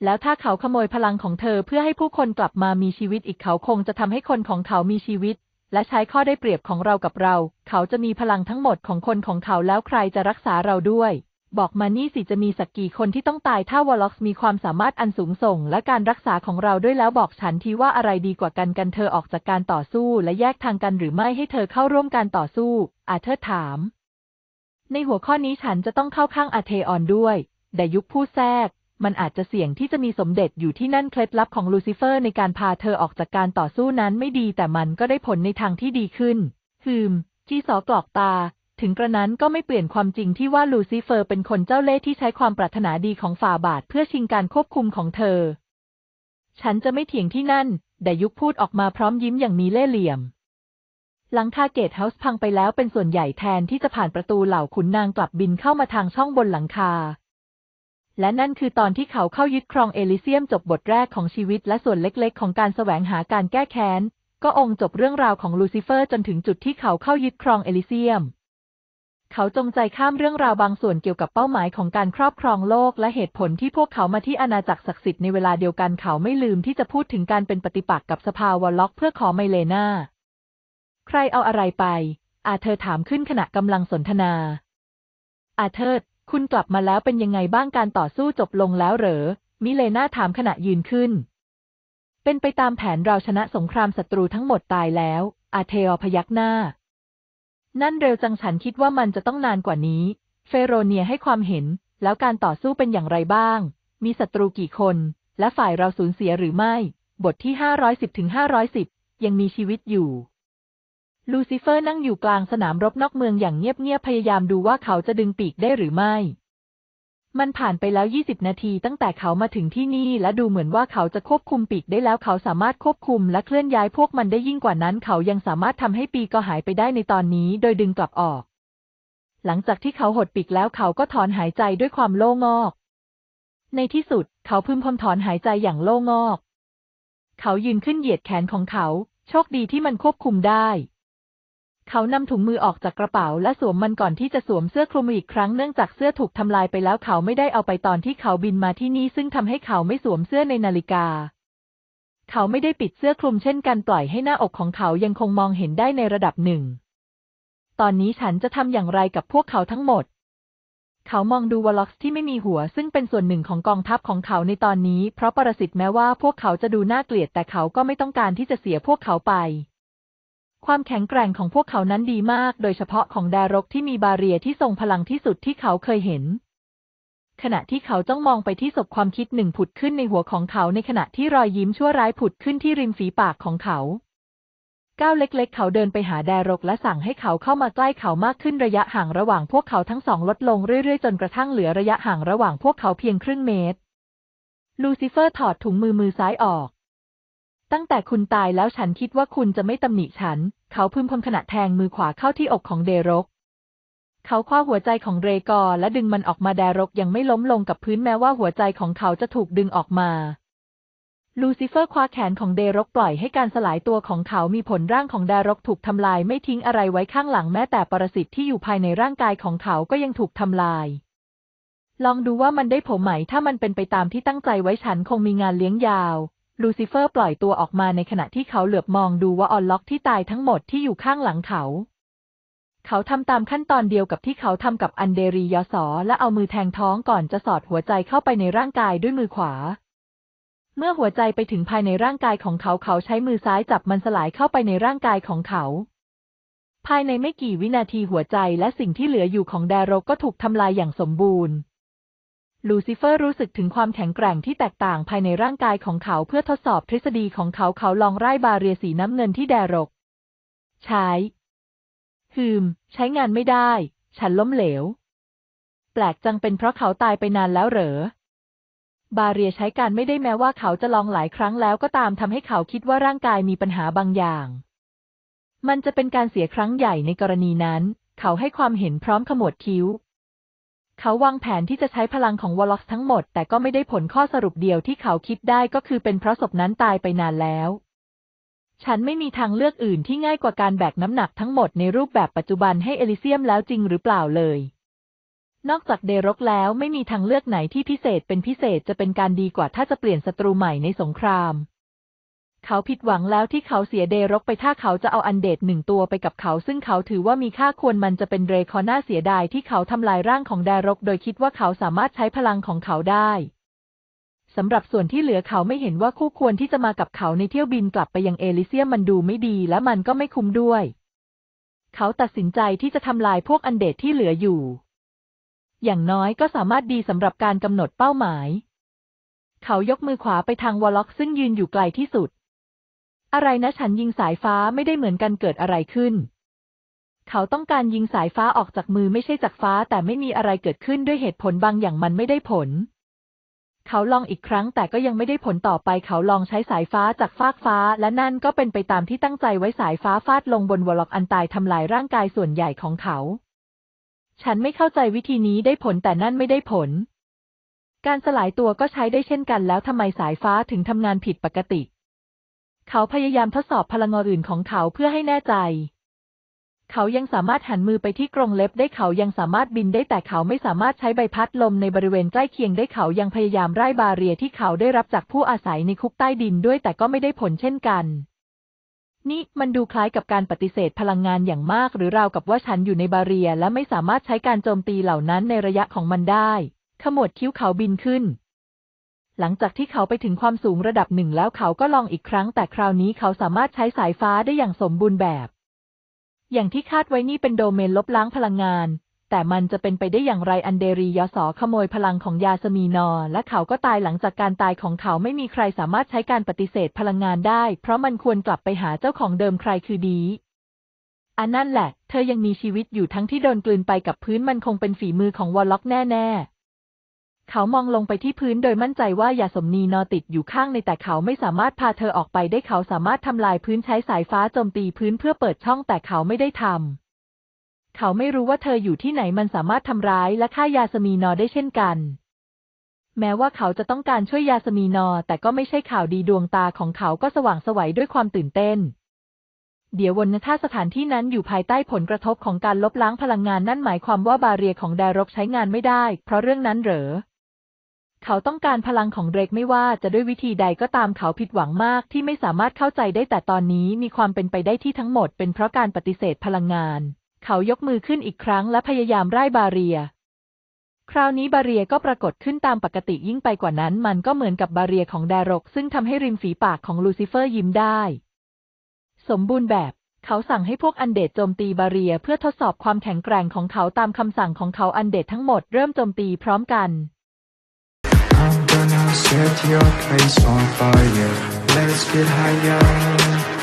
แล้วถ้าเขาขโมยพลังของเธอเพื่อให้ผู้คนกลับมามีชีวิตอีกเขาคงจะทำให้คนของเขามีชีวิต และใช้ข้อได้เปรียบของเรากับเรา เขาจะมีพลังทั้งหมดของคนของเขาแล้วใครจะรักษาเราด้วยบอกมานี่สิจะมีสักกี่คนที่ต้องตายถ้าวอลล็อกมีความสามารถอันสูงส่ง และการรักษาของเราด้วยแล้วบอกฉันทีว่าอะไรดีกว่ากันกันเธอออกจากการต่อสู้และแยกทางกันหรือไม่ให้เธอเข้าร่วมการต่อสู้ อาเธอถาม ในหัวข้อนี้ฉันจะต้องเข้าข้างอาเทออนด้วย แต่ยุคผู้แทรก มันอาจจะเสี่ยงที่จะมีสมเด็จอยู่ที่นั่นเคล็ดลับของลูซิเฟอร์ในการพาเธอออกจากการต่อสู้นั้นไม่ดีแต่มันก็ได้ผลในทางที่ดีขึ้นฮืมจีสอกรอกตาถึงกระนั้นก็ไม่เปลี่ยนความจริงที่ว่าลูซิเฟอร์เป็นคนเจ้าเล่ห์ที่ใช้ความปรารถนาดีของฝ่าบาทเพื่อชิงการควบคุมของเธอ ฉันจะไม่เถียงที่นั่น แต่ยุคพูดออกมาพร้อมยิ้มอย่างมีเล่ห์เหลี่ยม หลังคาเกตเฮาส์พังไปแล้วเป็นส่วนใหญ่แทนที่จะผ่านประตูเหล่าขุนนางกลับบินเข้ามาทางช่องบนหลังคา และนั่นคือตอนที่เขาเข้ายึดครองเอลิเซียมจบบทแรกของชีวิตและส่วนเล็กๆ ของการแสวงหาการแก้แค้นก็องค์จบเรื่องราวของลูซิเฟอร์จนถึงจุดที่เขาเข้ายึดครองเอลิเซียมเขาจงใจข้ามเรื่องราวบางส่วนเกี่ยวกับเป้าหมายของการครอบครองโลกและเหตุผลที่พวกเขามาที่อาณาจักรศักดิ์สิทธิ์ในเวลาเดียวกันเขาไม่ลืมที่จะพูดถึงการเป็นปฏิปักษ์กับสภาวอล็อกเพื่อขอไมเลนาใครเอาอะไรไป อาเธอถามขึ้นขณะกำลังสนทนา อาเธอคุณกลับมาแล้วเป็นยังไงบ้างการต่อสู้จบลงแล้วเหรอ มิเลนาถามขณะยืนขึ้น เป็นไปตามแผนเราชนะสงครามศัตรูทั้งหมดตายแล้วอาเทอพยักหน้านั่นเร็วจังฉันคิดว่ามันจะต้องนานกว่านี้ เฟโรเนียให้ความเห็นแล้วการต่อสู้เป็นอย่างไรบ้าง มีศัตรูกี่คนและฝ่ายเราสูญเสียหรือไม่ บทที่ 510 ถึง 510 ยังมีชีวิตอยู่ ลูซิเฟอร์นั่งอยู่กลางสนามรบนอกเมืองอย่างเงียบๆ พยายามดูว่าเขาจะดึงปีกได้หรือไม่มันผ่านไปแล้ว 20 นาที ตั้งแต่เขามาถึงที่นี่ และดูเหมือนว่าเขาจะควบคุมปีกได้แล้วเขาสามารถควบคุมและเคลื่อนย้ายพวกมันได้ยิ่งกว่านั้น เขายังสามารถทำให้ปีกก็หายไปได้ในตอนนี้ โดยดึงกลับออก หลังจากที่เขาหดปีกแล้วเขาก็ถอนหายใจด้วยความโล่งอก ในที่สุด เขาพึมพำถอนหายใจอย่างโล่งอก เขายืนขึ้นเหยียดแขนของเขา โชคดีที่มันควบคุมได้เขานำถุงมือออกจากกระเป๋า และสวมมันก่อนที่จะสวมเสื้อคลุมอีกครั้งเนื่องจากเสื้อถูกทำลายไปแล้วเขาไม่ได้เอาไปตอนที่เขาบินมาที่นี่ ซึ่งทำให้เขาไม่สวมเสื้อในนาฬิกา เขาไม่ได้ปิดเสื้อคลุมเช่นกันปล่อยให้หน้าอกของเขายังคงมองเห็นได้ในระดับหนึ่ง ตอนนี้ฉันจะทำอย่างไรกับพวกเขาทั้งหมด เขามองดูวอลล็อกที่ไม่มีหัว ซึ่งเป็นส่วนหนึ่งของกองทัพของเขาในตอนนี้เพราะปรสิตแม้ว่าพวกเขาจะดูน่าเกลียด แต่เขาก็ไม่ต้องการที่จะเสียพวกเขาไปความแข็งแกร่งของพวกเขานั้นดีมาก โดยเฉพาะของดารกที่มีบาเรียที่ทรงพลังที่สุดที่เขาเคยเห็น ขณะที่เขาจ้องมองไปที่ศพความคิดหนึ่งผุดขึ้นในหัวของเขาในขณะที่รอยยิ้มชั่วร้ายผุดขึ้นที่ริมฝีปากของเขา ก้าวเล็กๆ เขาเดินไปหาแดรกและสั่งให้เขาเข้ามาใกล้เขามากขึ้นระยะห่างระหว่างพวกเขาทั้งสองลดลงเรื่อยๆ จนกระทั่งเหลือระยะห่างระหว่างพวกเขาเพียงครึ่งเมตร ลูซิเฟอร์ถอดถุงมือมือซ้ายออกตั้งแต่คุณตายแล้วฉันคิดว่าคุณจะไม่ตำหนิฉัน เขาพึมพำขณะแทงมือขวาเข้าที่อกของเดรก เขาคว้าหัวใจของเรกอและดึงมันออกมาเดรกยังไม่ล้มลงกับพื้นแม้ว่าหัวใจของเขาจะถูกดึงออกมา ลูซิเฟอร์คว้าแขนของเดรกปล่อยให้การสลายตัวของเขามีผลร่างของเดรกถูกทำลายไม่ทิ้งอะไรไว้ข้างหลังแม้แต่ปรสิตที่อยู่ภายในร่างกายของเขาก็ยังถูกทำลาย ลองดูว่ามันได้ผลไหมถ้ามันเป็นไปตามที่ตั้งใจไว้ฉันคงมีงานเลี้ยงยาวลูซิเฟอร์ปล่อยตัวออกมาในขณะที่เขาเหลือบมองดูว่าออนล็อกที่ตายทั้งหมดที่อยู่ข้างหลังเขา เขาทำตามขั้นตอนเดียวกับที่เขาทำกับอันเดรียสอ และเอามือแทงท้องก่อนจะสอดหัวใจเข้าไปในร่างกายด้วยมือขวา เมื่อหัวใจไปถึงภายในร่างกายของเขาเขาใช้มือซ้ายจับมันสลายเข้าไปในร่างกายของเขา ภายในไม่กี่วินาทีหัวใจ และสิ่งที่เหลืออยู่ของแดโรก็ถูกทำลายอย่างสมบูรณ์ลูซิเฟอร์รู้สึกถึงความแข็งแกร่งที่แตกต่างภายในร่างกายของเขาเพื่อทดสอบทฤษฎีของเขาเขาลองไล่บาเรียสีน้ำเงินที่แดรก ใช้ หืม ใช้งานไม่ได้ ฉันล้มเหลวแปลกจังเป็นเพราะเขาตายไปนานแล้วเหรอบาเรียใช้การไม่ได้แม้ว่าเขาจะลองหลายครั้งแล้วก็ตามทำให้เขาคิดว่าร่างกายมีปัญหาบางอย่าง มันจะเป็นการเสียครั้งใหญ่ในกรณีนั้น เขาให้ความเห็นพร้อมขมวดคิ้วเขาวางแผนที่จะใช้พลังของวอลล็อกทั้งหมด แต่ก็ไม่ได้ผลข้อสรุปเดียวที่เขาคิดได้ ก็คือเป็นเพราะศพนั้นตายไปนานแล้ว ฉันไม่มีทางเลือกอื่นที่ง่ายกว่าการแบกน้ำหนักทั้งหมดในรูปแบบปัจจุบันให้เอลิเซียมแล้วจริงหรือเปล่าเลย นอกจากเดรกแล้วไม่มีทางเลือกไหนที่พิเศษเป็นพิเศษจะเป็นการดีกว่าถ้าจะเปลี่ยนศัตรูใหม่ในสงครามเขาผิดหวังแล้วที่เขาเสียเดรกไปถ้าเขาจะเอาอันเดตหนึ่งตัวไปกับเขา ซึ่งเขาถือว่ามีค่าควรมันจะเป็นเรคอน่าเสียดายที่เขาทำลายร่างของเดรกโดยคิดว่าเขาสามารถใช้พลังของเขาได้ สำหรับส่วนที่เหลือเขาไม่เห็นว่าคู่ควรที่จะมากับเขาในเที่ยวบินกลับไปยังเอลิเซียมันดูไม่ดี และมันก็ไม่คุ้มด้วย เขาตัดสินใจที่จะทำลายพวกอันเดตที่เหลืออยู่ อย่างน้อยก็สามารถดีสำหรับการกำหนดเป้าหมาย เขายกมือขวาไปทางวอลล็อกซึ่งยืนอยู่ไกลที่สุดอะไรนะฉันยิงสายฟ้าไม่ได้เหมือนกันเกิดอะไรขึ้น เขาต้องการยิงสายฟ้าออกจากมือไม่ใช่จากฟ้าแต่ไม่มีอะไรเกิดขึ้นด้วยเหตุผลบางอย่างมันไม่ได้ผล เขาลองอีกครั้งแต่ก็ยังไม่ได้ผลต่อไปเขาลองใช้สายฟ้าจากฟากฟ้า และนั่นก็เป็นไปตามที่ตั้งใจไว้สายฟ้าฟาดลงบนวอลล็อกอันตายทำลายร่างกายส่วนใหญ่ของเขา ฉันไม่เข้าใจวิธีนี้ได้ผลแต่นั่นไม่ได้ผล การสลายตัวก็ใช้ได้เช่นกันแล้วทำไมสายฟ้าถึงทำงานผิดปกติเขาพยายามทดสอบพลังงอื่นของเขาเพื่อให้แน่ใจ เขายังสามารถหันมือไปที่กรงเล็บได้เขายังสามารถบินได้ แต่เขาไม่สามารถใช้ใบพัดลมในบริเวณใกล้เคียงได้เขายังพยายามไล่บาเรียที่เขาได้รับจากผู้อาศัยในคุกใต้ดินด้วยแต่ก็ไม่ได้ผลเช่นกัน นี่มันดูคล้ายกับการปฏิเสธพลังงานอย่างมาก หรือราวกับว่าฉันอยู่ในบาเรีย และไม่สามารถใช้การโจมตีเหล่านั้นในระยะของมันได้ขมวดคิ้วเขาบินขึ้นหลังจากที่เขาไปถึงความสูงระดับหนึ่งแล้วเขาก็ลองอีกครั้ง แต่คราวนี้เขาสามารถใช้สายฟ้าได้อย่างสมบูรณ์แบบ อย่างที่คาดไว้นี่เป็นโดเมนลบล้างพลังงาน แต่มันจะเป็นไปได้อย่างไรอันเดรียสอขโมยพลังของยาสมีนอ และเขาก็ตายหลังจากการตายของเขาไม่มีใครสามารถใช้การปฏิเสธพลังงานได้ เพราะมันควรกลับไปหาเจ้าของเดิมใครคือดี อันนั่นแหละ เธอยังมีชีวิตอยู่ทั้งที่โดนกลืนไปกับพื้นมันคงเป็นฝีมือของวอลล็อกแน่ๆเขามองลงไปที่พื้นโดยมั่นใจว่ายาสมนีนอติดอยู่ข้าง ในแต่เขาไม่สามารถพาเธอออกไปได้เขาสามารถทำลายพื้นใช้สายฟ้าโจมตีพื้นเพื่อเปิดช่องแต่เขาไม่ได้ทำเขาไม่รู้ว่าเธออยู่ที่ไหนมันสามารถทำร้าย และฆ่ายาสมีนอได้เช่นกัน แม้ว่าเขาจะต้องการช่วยยาสมีนอแต่ก็ไม่ใช่ข่าวดีดวงตาของเขาก็สว่างสวัยด้วยความตื่นเต้น เดี๋ยววันถ้าสถานที่นั้นอยู่ภายใต้ผลกระทบของการลบล้างพลังงานนั่นหมายความว่าบาเรียของแดรกใช้งานไม่ได้ เพราะเรื่องนั้นเหรอเขาต้องการพลังของเรกไม่ว่าจะด้วยวิธีใดก็ตามเขาผิดหวังมาก ที่ไม่สามารถเข้าใจได้แต่ตอนนี้มีความเป็นไปได้ที่ทั้งหมด เป็นเพราะการปฏิเสธพลังงาน เขายกมือขึ้นอีกครั้งและพยายามไล่บาเรีย คราวนี้บาเรียก็ปรากฏขึ้นตามปกติยิ่งไปกว่านั้น มันก็เหมือนกับบาเรียของดารก ซึ่งทำให้ริมฝีปากของลูซิเฟอร์ยิ้มได้ สมบูรณ์แบบ เขาสั่งให้พวกอันเดตโจมตีบาเรียเพื่อทดสอบความแข็งแกร่งของเขาตามคำสั่งของเขาอันเดตทั้งหมดเริ่มโจมตีพร้อมกัน Get your place on fire Let's get higher